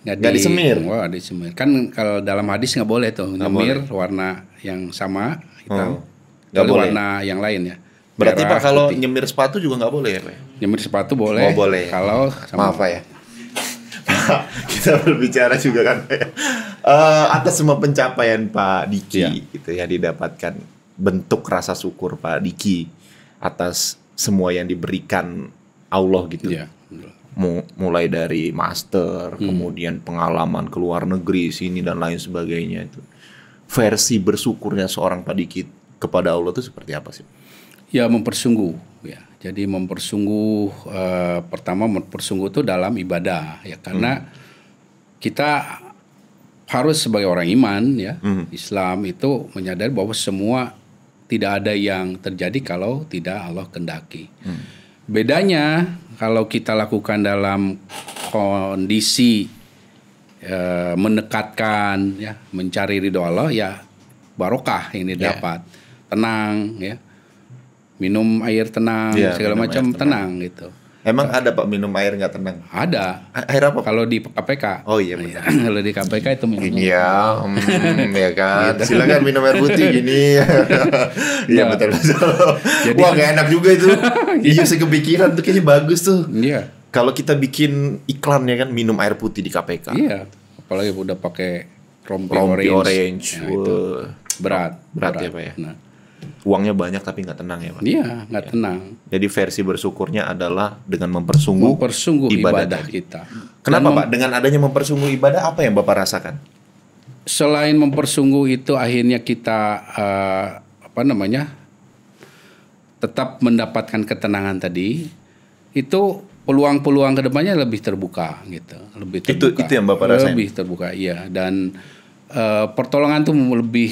Gak, gak di, disemir. Wah, disemir. Kan kalau dalam hadis nggak boleh tuh Semir nyemir warna yang sama hitam. Hmm. Gak boleh. warna yang lain ya. Berarti Pak kalau putih. nyemir sepatu juga nggak boleh ya Pak? Ya? Nyemir sepatu boleh. Oh, boleh. Ya. Kalau sama, maaf Pak ya kita berbicara juga kan uh, atas semua pencapaian Pak Diki yeah. gitu ya didapatkan bentuk rasa syukur Pak Diki atas semua yang diberikan Allah gitu. ya Mulai dari master, hmm. kemudian pengalaman ke luar negeri sini dan lain sebagainya itu. Versi bersyukurnya seorang Pak Diki kepada Allah itu seperti apa sih? Ya mempersungguh jadi mempersungguh eh, pertama mempersungguh itu dalam ibadah ya karena hmm. kita harus sebagai orang iman ya hmm. Islam itu menyadari bahwa semua tidak ada yang terjadi kalau tidak Allah kendaki. Hmm. Bedanya kalau kita lakukan dalam kondisi e, mendekatkan ya mencari ridho Allah ya barokah ini yeah. dapat tenang ya minum air tenang ya, segala macam tenang. tenang gitu. Emang ada pak minum air nggak tenang? Ada. Air apa? Kalau di KPK. Oh iya, iya. Kalau di KPK itu minum. Iya, mm, ya kan. Gitu. Silakan minum air putih gini. Iya nah. betul betul. Jadi, Wah kan- gak enak juga itu. iya saya kepikiran tuh kayaknya bagus tuh. Iya. Kalau kita bikin iklan ya kan minum air putih di KPK. Iya. Apalagi udah pakai rompi, rompi orange. orange. Ya, itu berat, berat. Berat ya pak ya. Nah uangnya banyak tapi nggak tenang ya pak? Iya nggak ya. tenang. Jadi versi bersyukurnya adalah dengan mempersungguh, mempersungguh ibadah, ibadah kita. Kenapa mem- pak? Dengan adanya mempersungguh ibadah apa yang bapak rasakan? Selain mempersungguh itu akhirnya kita uh, apa namanya tetap mendapatkan ketenangan tadi itu peluang-peluang kedepannya lebih terbuka gitu lebih terbuka itu itu yang bapak rasakan lebih terbuka iya dan uh, pertolongan tuh lebih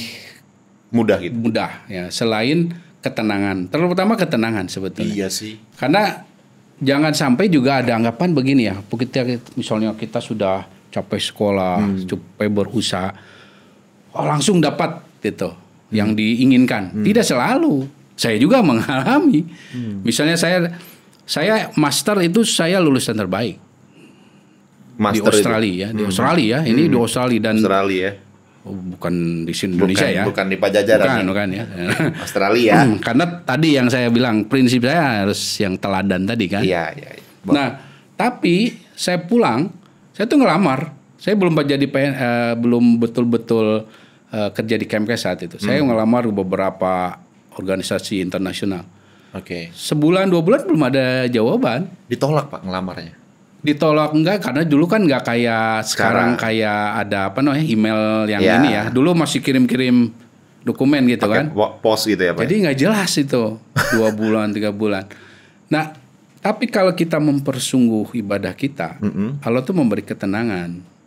mudah gitu. Mudah ya. Selain ketenangan, terutama ketenangan sebetulnya. Iya sih. Karena jangan sampai juga ada anggapan begini ya. Kita misalnya kita sudah capek sekolah, hmm. capek berusaha, oh langsung dapat gitu hmm. yang diinginkan. Hmm. Tidak selalu. Saya juga mengalami. Hmm. Misalnya saya saya master itu saya lulusan terbaik. Master di Australia itu. ya, di hmm. Australia ya. Ini hmm. di Australia dan Australia ya Oh, bukan di sini Indonesia bukan, ya. Bukan di pajajaran. Bukan, ya. bukan ya. Australia. Hmm, karena tadi yang saya bilang prinsip saya harus yang teladan tadi kan. Iya, iya. iya. Nah, tapi saya pulang, saya tuh ngelamar. Saya belum jadi eh, belum betul-betul eh, kerja di Kemkes saat itu. Saya hmm. ngelamar beberapa organisasi internasional. Oke. Okay. Sebulan dua bulan belum ada jawaban. Ditolak pak ngelamarnya ditolak enggak karena dulu kan enggak kayak sekarang, sekarang kayak ada apa namanya email yang yeah. ini ya dulu masih kirim-kirim dokumen gitu Pake kan pos gitu ya Pak jadi ya? enggak jelas itu dua bulan tiga bulan nah tapi kalau kita mempersungguh ibadah kita mm -hmm. Allah tuh memberi ketenangan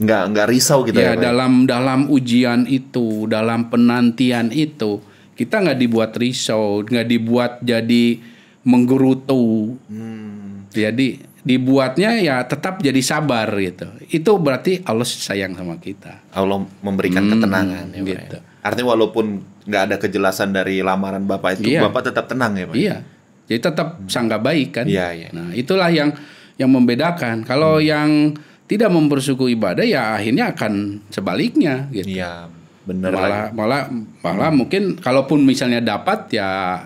Enggak enggak risau kita gitu ya, ya Pak. Ya? dalam dalam ujian itu dalam penantian itu kita enggak dibuat risau enggak dibuat jadi menggerutu hmm. jadi dibuatnya ya tetap jadi sabar gitu. Itu berarti Allah sayang sama kita. Allah memberikan hmm, ketenangan ya, ya. gitu. Ya. Artinya walaupun nggak ada kejelasan dari lamaran Bapak itu, iya. Bapak tetap tenang ya, Pak. Iya. Jadi tetap hmm. sangka baik kan. Iya, iya. Nah, itulah yang yang membedakan. Kalau hmm. yang tidak mempersuku ibadah ya akhirnya akan sebaliknya gitu. Iya, benar. Malah malah malah hmm. mungkin kalaupun misalnya dapat ya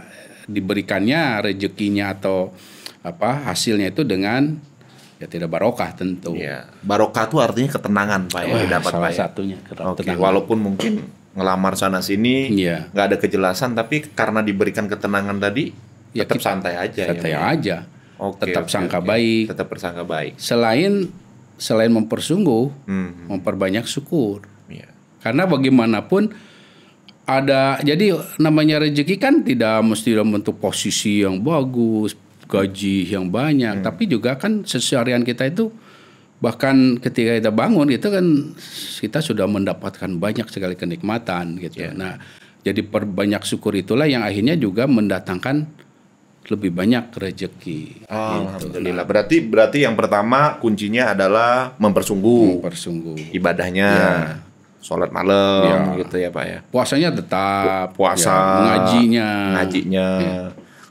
diberikannya rezekinya atau apa hasilnya itu dengan ya tidak barokah tentu. Ya. Barokah itu artinya ketenangan pak ya Wah, salah pak satunya. Oke. Okay. Walaupun mungkin ngelamar sana sini iya. nggak ya. ada kejelasan tapi karena diberikan ketenangan tadi ya, tetap kita, santai aja. Ya, santai ya, aja. Okay, tetap okay, sangka okay. baik. Tetap bersangka baik. Selain selain mempersungguh, hmm. memperbanyak syukur. Yeah. Karena bagaimanapun ada jadi namanya rezeki kan tidak mesti dalam bentuk posisi yang bagus, gaji yang banyak, hmm. tapi juga kan seseharian kita itu bahkan ketika kita bangun itu kan kita sudah mendapatkan banyak sekali kenikmatan gitu. Yeah. Nah, jadi perbanyak syukur itulah yang akhirnya juga mendatangkan lebih banyak rezeki. Gitu. Alhamdulillah. gitu. berarti berarti yang pertama kuncinya adalah mempersungguh, mempersungguh ibadahnya. Yeah sholat malam ya. gitu ya pak ya puasanya tetap puasa ya, ngajinya ngajinya ya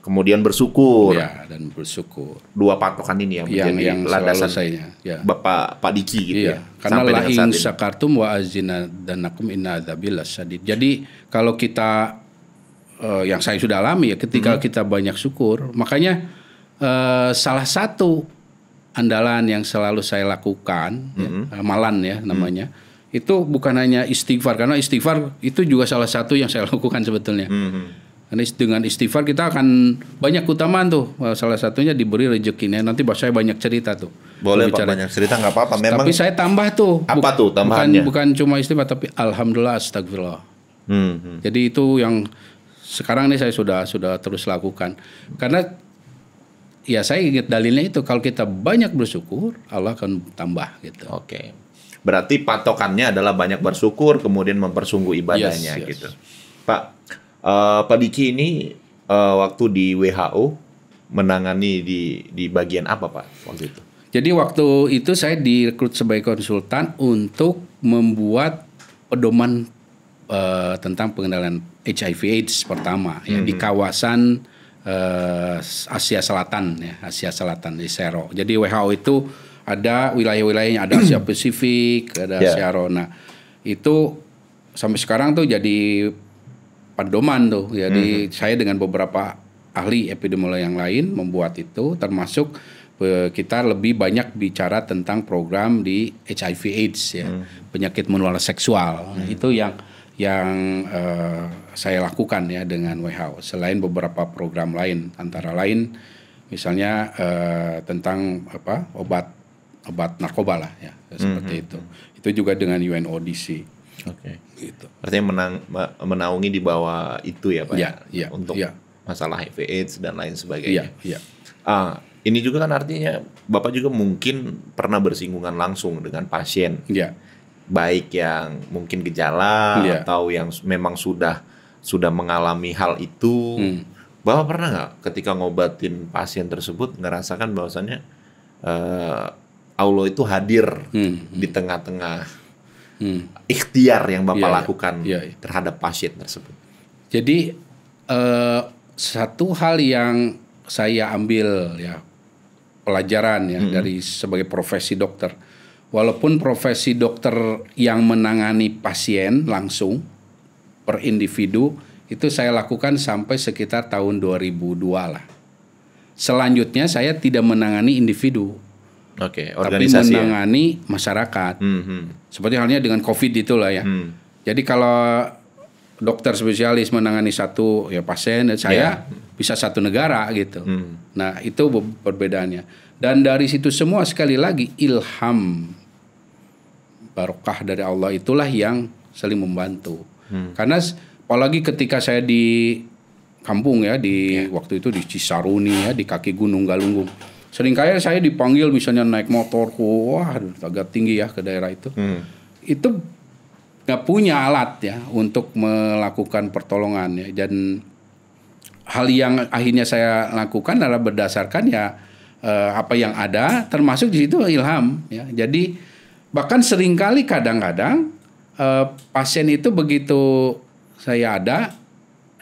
kemudian bersyukur. Ya, dan bersyukur. Dua patokan ini yang, yang menjadi yang landasan saya, ya. Bapak Pak Diki gitu ya, ya. Karena lain sakartum wa azina dan nakum inna adabilas sadid. Jadi kalau kita uh, yang saya sudah alami ya ketika hmm. kita banyak syukur, makanya uh, salah satu andalan yang selalu saya lakukan hmm. ya, amalan mm-hmm. eh, ya mm-hmm. namanya. Hmm itu bukan hanya istighfar karena istighfar itu juga salah satu yang saya lakukan sebetulnya. Mm -hmm. Kan dengan istighfar kita akan banyak keutamaan tuh eh, salah satunya diberi nih nanti saya banyak cerita tuh boleh pak banyak cerita nggak apa-apa memang tapi saya tambah tuh apa bukan, tuh tambahannya bukan, bukan cuma istighfar tapi alhamdulillah astagfirullah hmm, hmm. jadi itu yang sekarang ini saya sudah sudah terus lakukan karena ya saya ingat dalilnya itu kalau kita banyak bersyukur Allah akan tambah gitu. Oke. Berarti patokannya adalah banyak bersyukur kemudian mempersungguh ibadahnya yes, yes. gitu. Pak, Eh, Pak Diki ini uh, waktu di WHO menangani di di bagian apa Pak waktu itu? Jadi waktu itu saya direkrut sebagai konsultan untuk membuat pedoman uh, tentang pengendalian HIV/AIDS pertama -hmm. ya di hmm. kawasan uh, Asia Selatan ya Asia Selatan di Sero. Jadi WHO itu ada wilayah-wilayahnya ada Asia Pasifik, ada yeah. Asia Rona. Itu sampai sekarang tuh jadi pedoman tuh ya hmm. saya dengan beberapa ahli epidemiolog yang lain membuat itu termasuk eh, kita lebih banyak bicara tentang program di HIV AIDS ya hmm. penyakit menular seksual hmm. itu yang yang uh, saya lakukan ya dengan WHO selain beberapa program lain antara lain misalnya uh, tentang apa obat obat narkoba lah ya seperti -hmm. hmm itu hmm. itu juga dengan UNODC Oke. Okay. Gitu. Artinya menang, menaungi di bawah itu ya Pak iya, ya? ya? Untuk ya. masalah HIV AIDS dan lain sebagainya. Iya, Ya. Ah, ini juga kan artinya Bapak juga mungkin pernah bersinggungan langsung dengan pasien. Iya. Baik yang mungkin gejala ya. atau yang memang sudah sudah mengalami hal itu. Hmm. Bapak pernah nggak ketika ngobatin pasien tersebut ngerasakan bahwasannya uh, Allah itu hadir hmm. hmm. di tengah-tengah hmm. ikhtiar yang Bapak ya, lakukan ya, ya. terhadap pasien tersebut. Jadi uh, satu hal yang saya ambil ya pelajaran ya hmm. dari sebagai profesi dokter. Walaupun profesi dokter yang menangani pasien langsung per individu itu saya lakukan sampai sekitar tahun 2002 lah. Selanjutnya saya tidak menangani individu, Oke, okay, organisasi. Tapi ya. menangani ya? masyarakat. Mm -hmm. Seperti halnya dengan COVID itulah ya. Mm. Jadi kalau dokter spesialis menangani satu ya pasien, saya yeah. bisa satu negara gitu. Mm. Nah itu perbedaannya. Dan dari situ semua sekali lagi ilham barokah dari Allah itulah yang saling membantu. Mm. Karena apalagi ketika saya di kampung ya di yeah. waktu itu di Cisaruni ya di kaki Gunung Galunggung Seringkali saya dipanggil misalnya naik motor, wah agak tinggi ya ke daerah itu. Hmm. Itu nggak punya alat ya untuk melakukan pertolongan ya dan hal yang akhirnya saya lakukan adalah berdasarkan ya eh, apa yang ada termasuk di situ ilham ya. Jadi bahkan seringkali kadang-kadang eh, pasien itu begitu saya ada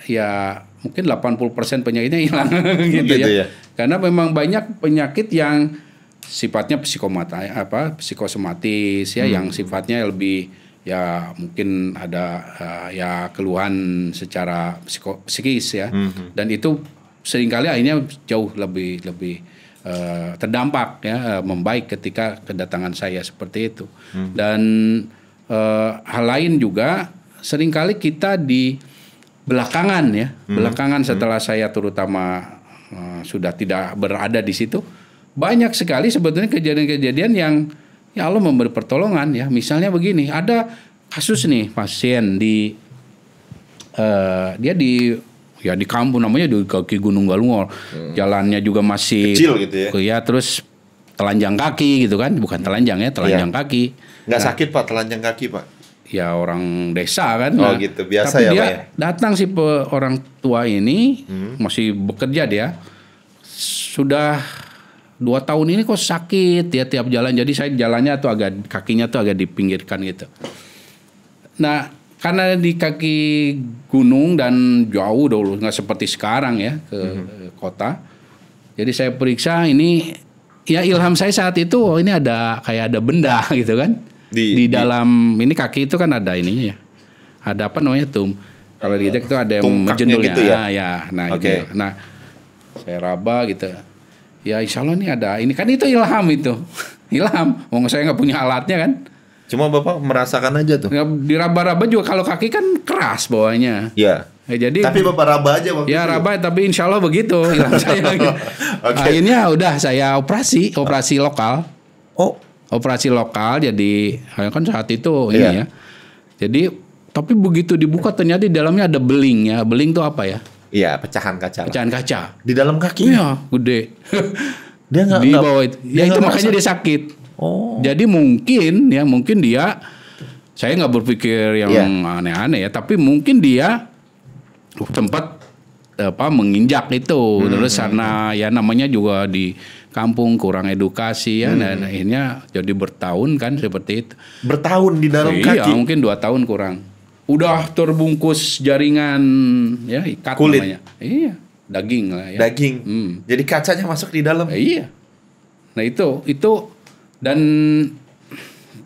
ya mungkin 80% penyakitnya hilang gitu, gitu ya. ya karena memang banyak penyakit yang sifatnya psikomata eh, apa psikosomatis ya hmm. yang sifatnya lebih ya mungkin ada uh, ya keluhan secara psiko, psikis ya hmm. dan itu seringkali akhirnya jauh lebih lebih uh, terdampak ya uh, membaik ketika kedatangan saya seperti itu hmm. dan uh, hal lain juga seringkali kita di belakangan ya hmm. belakangan hmm. setelah hmm. saya terutama Eh, sudah tidak berada di situ. Banyak sekali sebetulnya kejadian-kejadian yang ya Allah memberi pertolongan ya. Misalnya begini, ada kasus nih pasien di uh, dia di ya di kampung namanya di kaki Gunung Galungor. Hmm. Jalannya juga masih kecil gitu ya. Ya terus telanjang kaki gitu kan, bukan telanjang ya, telanjang ya. kaki. Enggak nah, sakit Pak telanjang kaki Pak ya orang desa kan. Oh nah, gitu, biasa tapi ya dia ya. datang sih pe, orang tua ini hmm. masih bekerja dia. Sudah dua tahun ini kok sakit ya tiap jalan. Jadi saya jalannya tuh agak kakinya tuh agak dipinggirkan gitu. Nah karena di kaki gunung dan jauh dulu nggak seperti sekarang ya ke hmm. kota. Jadi saya periksa ini ya ilham saya saat itu oh ini ada kayak ada benda gitu kan di, di dalam di, ini kaki itu kan ada ini ya. Ada apa namanya tum? Kalau di itu ada yang menjendulnya. Gitu ya? Ah, ya. Nah, okay. gitu. Nah, saya raba gitu. Ya insya Allah ini ada. Ini kan itu ilham itu. ilham. Wong saya nggak punya alatnya kan. Cuma bapak merasakan aja tuh. Diraba-raba juga kalau kaki kan keras bawahnya. Iya. Ya, jadi. Tapi bapak raba aja waktu Ya itu. raba, tapi insya Allah begitu. saya. okay. Akhirnya udah saya operasi, operasi lokal. Oh, operasi lokal jadi ya kan saat itu ini yeah. ya. Jadi tapi begitu dibuka ternyata di dalamnya ada beling ya. Beling itu apa ya? Iya, pecahan kaca. Pecahan kaca. Di dalam kaki. Iya, gede. dia nggak di bawah itu. Ya itu makanya dia sakit. Oh. Jadi mungkin ya mungkin dia saya nggak berpikir yang iya. aneh-aneh yeah. ya, tapi mungkin dia sempat apa menginjak itu hmm. terus karena ya namanya juga di kampung, kurang edukasi ya. Hmm. Dan akhirnya jadi bertahun kan seperti itu. Bertahun di dalam iya, kaki. Iya, mungkin dua tahun kurang. Udah terbungkus jaringan ya ikat Kulit. namanya. Iya, daging lah ya. Daging. Hmm. Jadi kacanya masuk di dalam. Iya. Nah, itu itu dan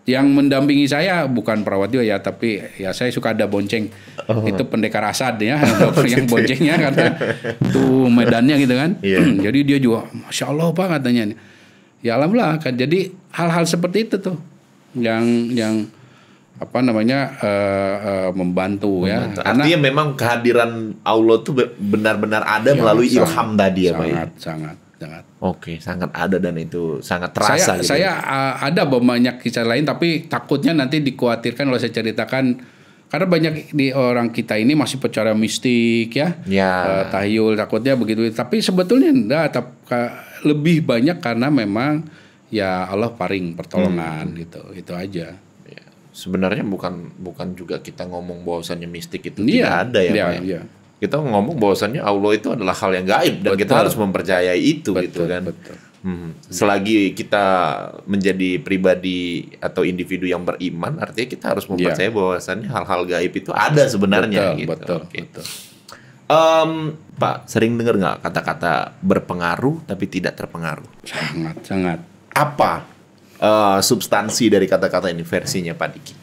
yang mendampingi saya bukan perawat juga ya tapi ya saya suka ada bonceng oh. itu pendekar asad ya dokter yang oh, gitu ya. boncengnya karena itu medannya gitu kan yeah. Iya. jadi dia juga masya allah pak katanya ya alhamdulillah kan jadi hal-hal seperti itu tuh yang yang apa namanya uh, eh, uh, eh, membantu, membantu ya artinya karena, memang kehadiran Allah tuh benar-benar ada ya, melalui sangat, ilham tadi ya sangat, pak ya? sangat sangat sangat. Oke, sangat ada dan itu sangat terasa. Saya, gitu. saya uh, ada banyak kisah lain, tapi takutnya nanti dikhawatirkan kalau saya ceritakan karena banyak di orang kita ini masih percaya mistik ya, ya. Uh, eh, tahyul takutnya begitu. Tapi sebetulnya enggak, tap, ka, lebih banyak karena memang ya Allah paring pertolongan hmm. gitu, itu aja ya, sebenarnya bukan bukan juga kita ngomong bahwasannya mistik itu iya, tidak ada ya, iya, ya? Iya kita ngomong bahwasannya Allah itu adalah hal yang gaib dan betul. kita harus mempercayai itu betul, gitu kan. Betul. Hmm. Selagi kita menjadi pribadi atau individu yang beriman, artinya kita harus iya. mempercayai yeah. bahwasannya hal-hal gaib itu ada sebenarnya. Betul, gitu. betul, okay. betul. Um, Pak, sering dengar nggak kata-kata berpengaruh tapi tidak terpengaruh? Sangat, sangat. Apa uh, substansi dari kata-kata ini versinya Pak Diki?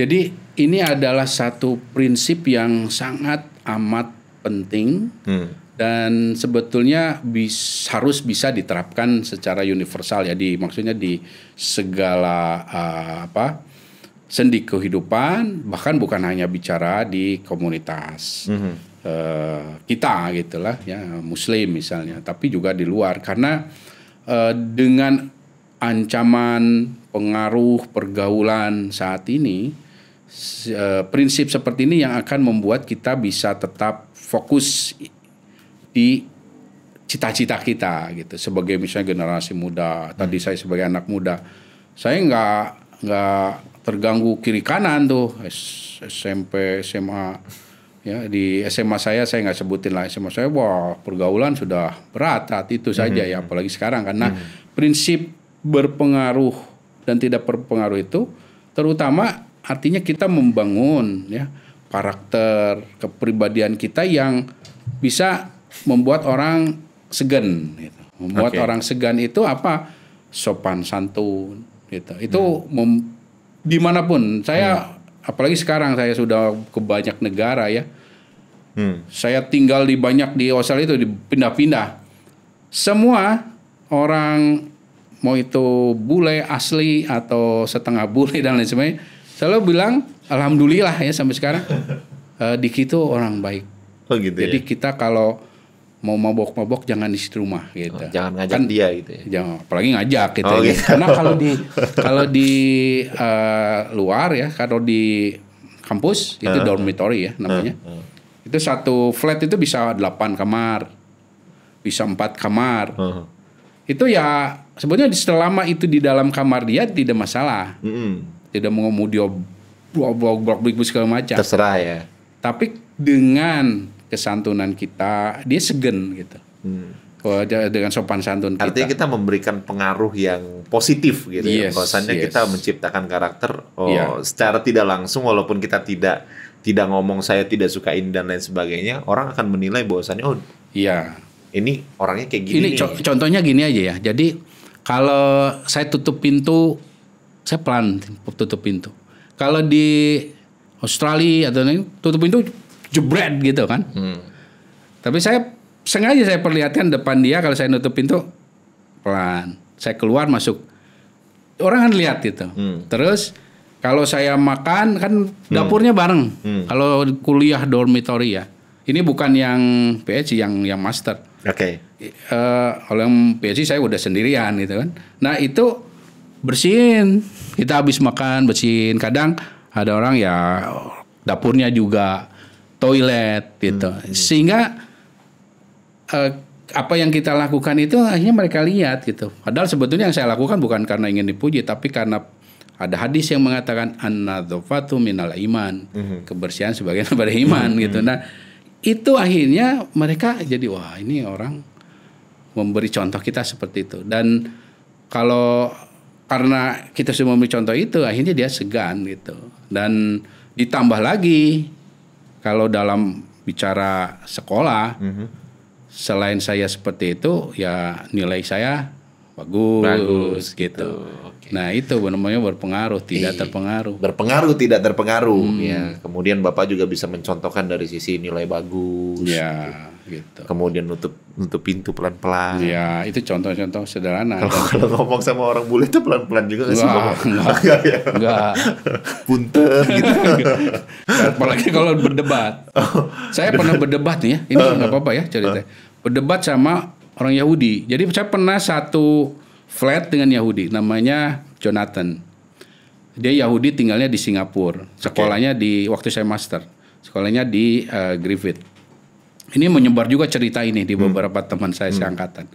Jadi ini adalah satu prinsip yang sangat amat penting hmm. dan sebetulnya bis, harus bisa diterapkan secara universal ya di maksudnya di segala uh, apa sendi kehidupan bahkan bukan hanya bicara di komunitas hmm. uh, kita gitulah ya muslim misalnya tapi juga di luar karena uh, dengan ancaman pengaruh pergaulan saat ini Eh, prinsip seperti ini yang akan membuat kita bisa tetap fokus di cita-cita kita gitu sebagai misalnya generasi muda tadi hmm. saya sebagai anak muda saya nggak nggak terganggu kiri kanan tuh SMP SMA ya di SMA saya saya nggak sebutin lah SMA saya wah pergaulan sudah berat saat itu saja hmm. ya apalagi sekarang karena hmm. prinsip berpengaruh dan tidak berpengaruh itu terutama Artinya kita membangun ya karakter, kepribadian kita yang bisa membuat orang segan gitu. Membuat okay. orang segan itu apa? sopan santun gitu. Itu hmm. dimanapun saya hmm. apalagi sekarang saya sudah ke banyak negara ya. Hmm. Saya tinggal di banyak di Australia itu dipindah-pindah. Semua orang mau itu bule asli atau setengah bule dan lain sebagainya selalu bilang alhamdulillah ya sampai sekarang uh, Diki itu orang baik. Oh gitu. Jadi ya? kita kalau mau mabok-mabok jangan di situ rumah gitu. Oh, jangan ngajak kan, dia gitu ya. Jangan apalagi ngajak gitu. Oh, ya. Gitu. Karena kalau di kalau di uh, luar ya, kalau di kampus itu uh, dormitory ya namanya. Uh, uh. Itu satu flat itu bisa delapan kamar. Bisa empat kamar. Uh. Itu ya sebetulnya selama itu di dalam kamar dia tidak masalah. Mm -hmm tidak mengemudi blok-blok big segala macam. Terserah ya. Tapi dengan kesantunan kita, dia segen gitu. Hmm. Dengan sopan santun kita. Artinya kita memberikan pengaruh yang positif gitu. Ya. Yes, ya. Bahwasannya yes. kita menciptakan karakter oh, yeah. secara tidak langsung walaupun kita tidak tidak ngomong saya tidak suka ini dan lain sebagainya, orang akan menilai bahwasannya oh iya. Yeah. Ini orangnya kayak gini. Ini nih. contohnya gini aja ya. Jadi kalau saya tutup pintu saya pelan tutup pintu. Kalau di Australia atau ini tutup pintu jebret gitu kan. Hmm. Tapi saya sengaja saya perlihatkan depan dia kalau saya nutup pintu pelan. Saya keluar masuk orang kan lihat gitu. Hmm. Terus kalau saya makan kan hmm. dapurnya hmm. bareng. Hmm. Kalau kuliah dormitory ya. Ini bukan yang PhD yang yang master. Oke. Okay. Uh, eh, kalau yang PhD saya udah sendirian gitu kan. Nah, itu bersihin kita habis makan bersihin. Kadang ada orang ya dapurnya juga toilet gitu. Hmm, hmm. Sehingga eh, apa yang kita lakukan itu akhirnya mereka lihat gitu. Padahal sebetulnya yang saya lakukan bukan karena ingin dipuji tapi karena ada hadis yang mengatakan annadzafatu minal iman mm-hmm. kebersihan sebagian daripada iman hmm gitu hmm. nah itu akhirnya mereka jadi wah ini orang memberi contoh kita seperti itu dan kalau karena kita semua memberi contoh itu akhirnya dia segan gitu dan ditambah lagi kalau dalam bicara sekolah mm -hmm. selain saya seperti itu ya nilai saya bagus, bagus gitu, gitu. Okay. nah itu namanya berpengaruh tidak eh, terpengaruh berpengaruh tidak terpengaruh hmm. ya kemudian bapak juga bisa mencontohkan dari sisi nilai bagus ya gitu gitu. kemudian nutup nutup pintu pelan pelan ya itu contoh contoh sederhana kalau ngomong sama orang bule itu pelan pelan juga nggak sih enggak enggak ya? punten gitu apalagi kalau berdebat oh. saya pernah berdebat nih ya ini oh. nggak uh, apa apa ya cerita oh. berdebat sama orang Yahudi jadi saya pernah satu flat dengan Yahudi namanya Jonathan dia Yahudi tinggalnya di Singapura sekolahnya okay. di waktu saya master sekolahnya di uh, Griffith ini menyebar juga cerita ini di hmm. beberapa hmm. teman saya hmm. seangkatan.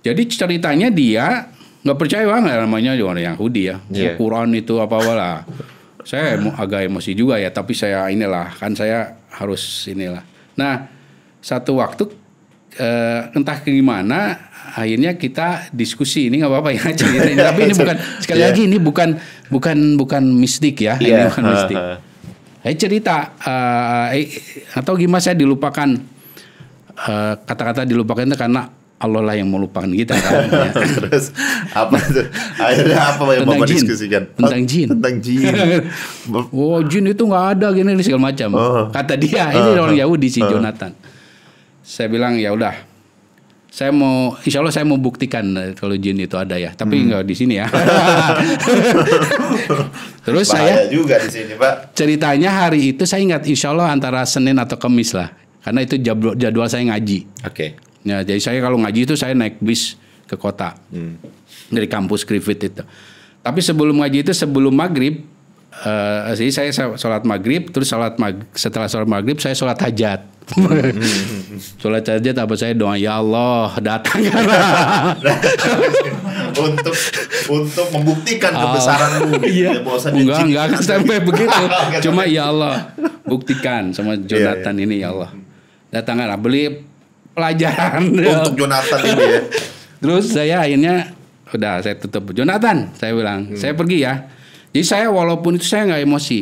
Jadi ceritanya dia nggak percaya banget namanya orang Yahudi ya. Yeah. Quran itu apa wala. saya agak emosi juga ya, tapi saya inilah kan saya harus inilah. Nah, satu waktu eh, entah gimana akhirnya kita diskusi ini nggak apa-apa ya ini, tapi ini bukan sekali yeah. lagi ini bukan bukan bukan mistik ya yeah. ini iya. bukan mistik saya cerita uh, eh, atau gimana saya dilupakan eh, kata-kata uh, dilupakan itu karena Allah lah yang melupakan kita kan. Ya. Terus apa itu? Akhirnya apa yang mau bapak diskusikan? Tentang jin. Tentang jin. oh jin itu nggak ada gini segala macam. Oh. Kata dia ini oh. orang Yahudi si oh. Jonathan. Saya bilang ya udah saya mau insya Allah saya mau buktikan eh, kalau jin itu ada ya tapi hmm. nggak di sini ya terus Bahaya saya juga di sini pak ceritanya hari itu saya ingat insya Allah antara Senin atau Kamis lah karena itu jadwal, jadwal saya ngaji oke okay. ya jadi saya kalau ngaji itu saya naik bis ke kota hmm. dari kampus Griffith itu tapi sebelum ngaji itu sebelum maghrib uh, jadi saya sholat maghrib terus sholat mag setelah sholat maghrib saya sholat hajat sholat hajat apa saya doa ya Allah datang untuk untuk membuktikan ah. kebesaranmu iya. enggak enggak akan sampai begitu cuma ya Allah buktikan sama iya, Jonathan iya. ini ya Allah datanglah beli pelajaran untuk ya Jonathan ini ya terus saya akhirnya udah saya tutup Jonathan saya bilang hmm. saya pergi ya jadi saya walaupun itu saya nggak emosi.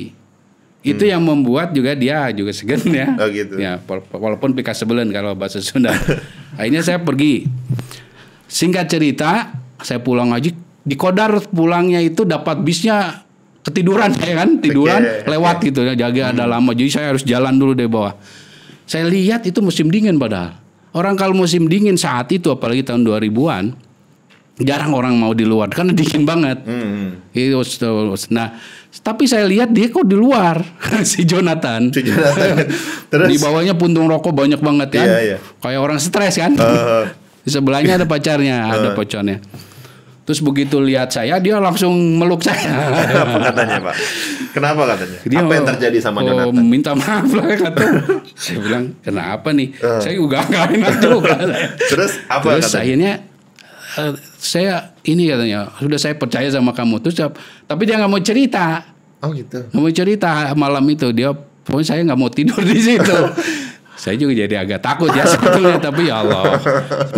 Itu hmm. yang membuat juga dia juga segan ya. Oh gitu. Ya, walaupun pika sebelen kalau bahasa Sunda. Akhirnya saya pergi. Singkat cerita, saya pulang aja di Kodar pulangnya itu dapat bisnya ketiduran saya kan, tiduran okay, lewat gitu ya, jaga hmm. ada lama. Jadi saya harus jalan dulu dari bawah. Saya lihat itu musim dingin padahal. Orang kalau musim dingin saat itu apalagi tahun 2000-an jarang orang mau di luar karena dingin banget. Hmm. Iya, nah tapi saya lihat dia kok di luar si Jonathan. Si Jonathan. Terus di bawahnya puntung rokok banyak banget kan. Iya, iya. Kayak orang stres kan. Uh. di sebelahnya ada pacarnya, uh. ada pacarnya. Terus begitu lihat saya dia langsung meluk saya. Apa katanya, Pak? Kenapa katanya? Dia Apa yang terjadi sama oh, Jonathan? minta maaf lah kata. saya bilang, "Kenapa nih? Uh. Saya juga enggak enak juga." Terus apa Terus katanya? akhirnya Eh, saya ini katanya sudah saya percaya sama kamu terus tapi dia nggak mau cerita oh gitu nggak mau cerita malam itu dia pokoknya saya nggak mau tidur di situ saya juga jadi agak takut ya sebetulnya tapi ya Allah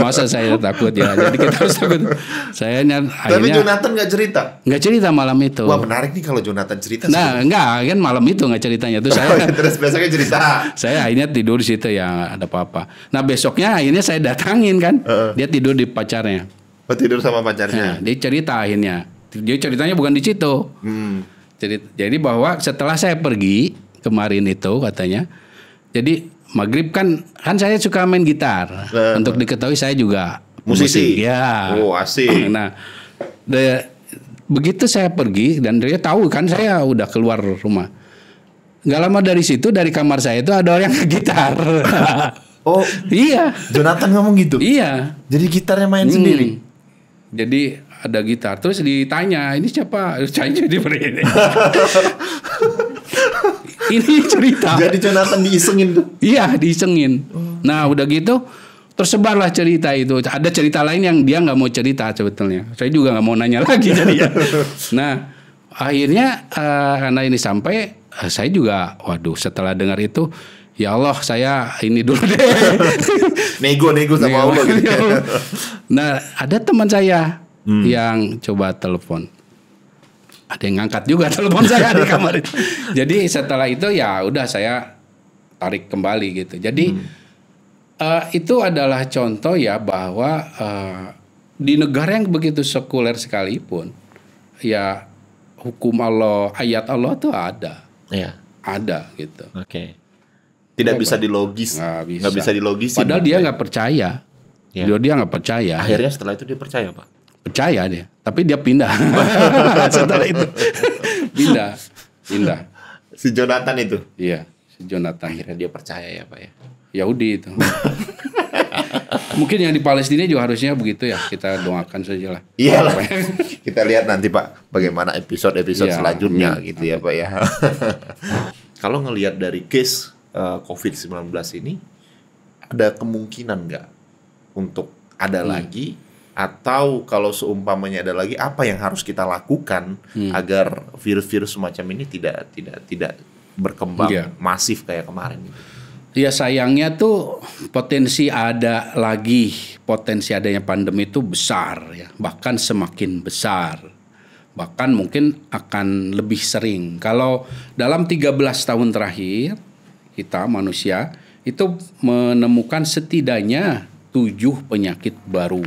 masa saya takut ya jadi kita harus takut saya tapi Jonathan nggak cerita nggak cerita malam itu wah menarik nih kalau Jonathan cerita nah sebenernya. enggak kan malam itu nggak ceritanya tuh saya oh, iya, terus biasanya cerita saya akhirnya tidur di situ ya ada apa-apa nah besoknya akhirnya saya datangin kan uh -uh. dia tidur di pacarnya Oh, tidur sama pacarnya. Nah, dia cerita akhirnya. Dia ceritanya bukan di situ. Hmm. Jadi, jadi bahwa setelah saya pergi kemarin itu katanya, jadi maghrib kan kan saya suka main gitar. Uh. Untuk diketahui saya juga musisi. musisi. ya. Oh asik. Nah, de, begitu saya pergi dan dia tahu kan saya udah keluar rumah. Gak lama dari situ dari kamar saya itu ada orang gitar. oh iya. Jonathan ngomong gitu. Iya. Jadi gitarnya main hmm. sendiri. Jadi ada gitar. Terus ditanya, ini siapa? saya jadi ini. ini cerita. Jadi Jonathan diisengin tuh. Iya, diisengin. Nah, udah gitu tersebarlah cerita itu. Ada cerita lain yang dia nggak mau cerita sebetulnya. Saya juga nggak mau nanya lagi jadi ya. Nah, akhirnya uh, karena ini sampai uh, saya juga waduh setelah dengar itu ya Allah saya ini dulu deh nego nego sama Allah gitu. Ya nah ada teman saya hmm. yang coba telepon ada yang ngangkat juga telepon saya di kamar itu jadi setelah itu ya udah saya tarik kembali gitu jadi hmm. uh, itu adalah contoh ya bahwa uh, di negara yang begitu sekuler sekalipun ya hukum Allah ayat Allah tuh ada ya. ada gitu oke okay tidak bisa dilogis nggak bisa, gak bisa dilogis padahal dia nggak percaya ya. dia dia nggak percaya akhirnya setelah itu dia percaya pak percaya dia tapi dia pindah setelah itu pindah pindah si Jonathan itu iya si Jonathan akhirnya dia percaya ya pak ya Yahudi itu mungkin yang di Palestina juga harusnya begitu ya kita doakan saja lah iyalah kita lihat nanti pak bagaimana episode episode ya, selanjutnya ya, gitu ya pak ya kalau ngelihat dari case Eh, COVID COVID-19 ini ada kemungkinan nggak untuk ada hmm. lagi atau kalau seumpamanya ada lagi apa yang harus kita lakukan hmm. agar virus-virus semacam ini tidak tidak tidak berkembang iya. masif kayak kemarin Ya sayangnya tuh potensi ada lagi potensi adanya pandemi itu besar ya bahkan semakin besar bahkan mungkin akan lebih sering kalau dalam 13 tahun terakhir kita manusia itu menemukan setidaknya tujuh penyakit baru.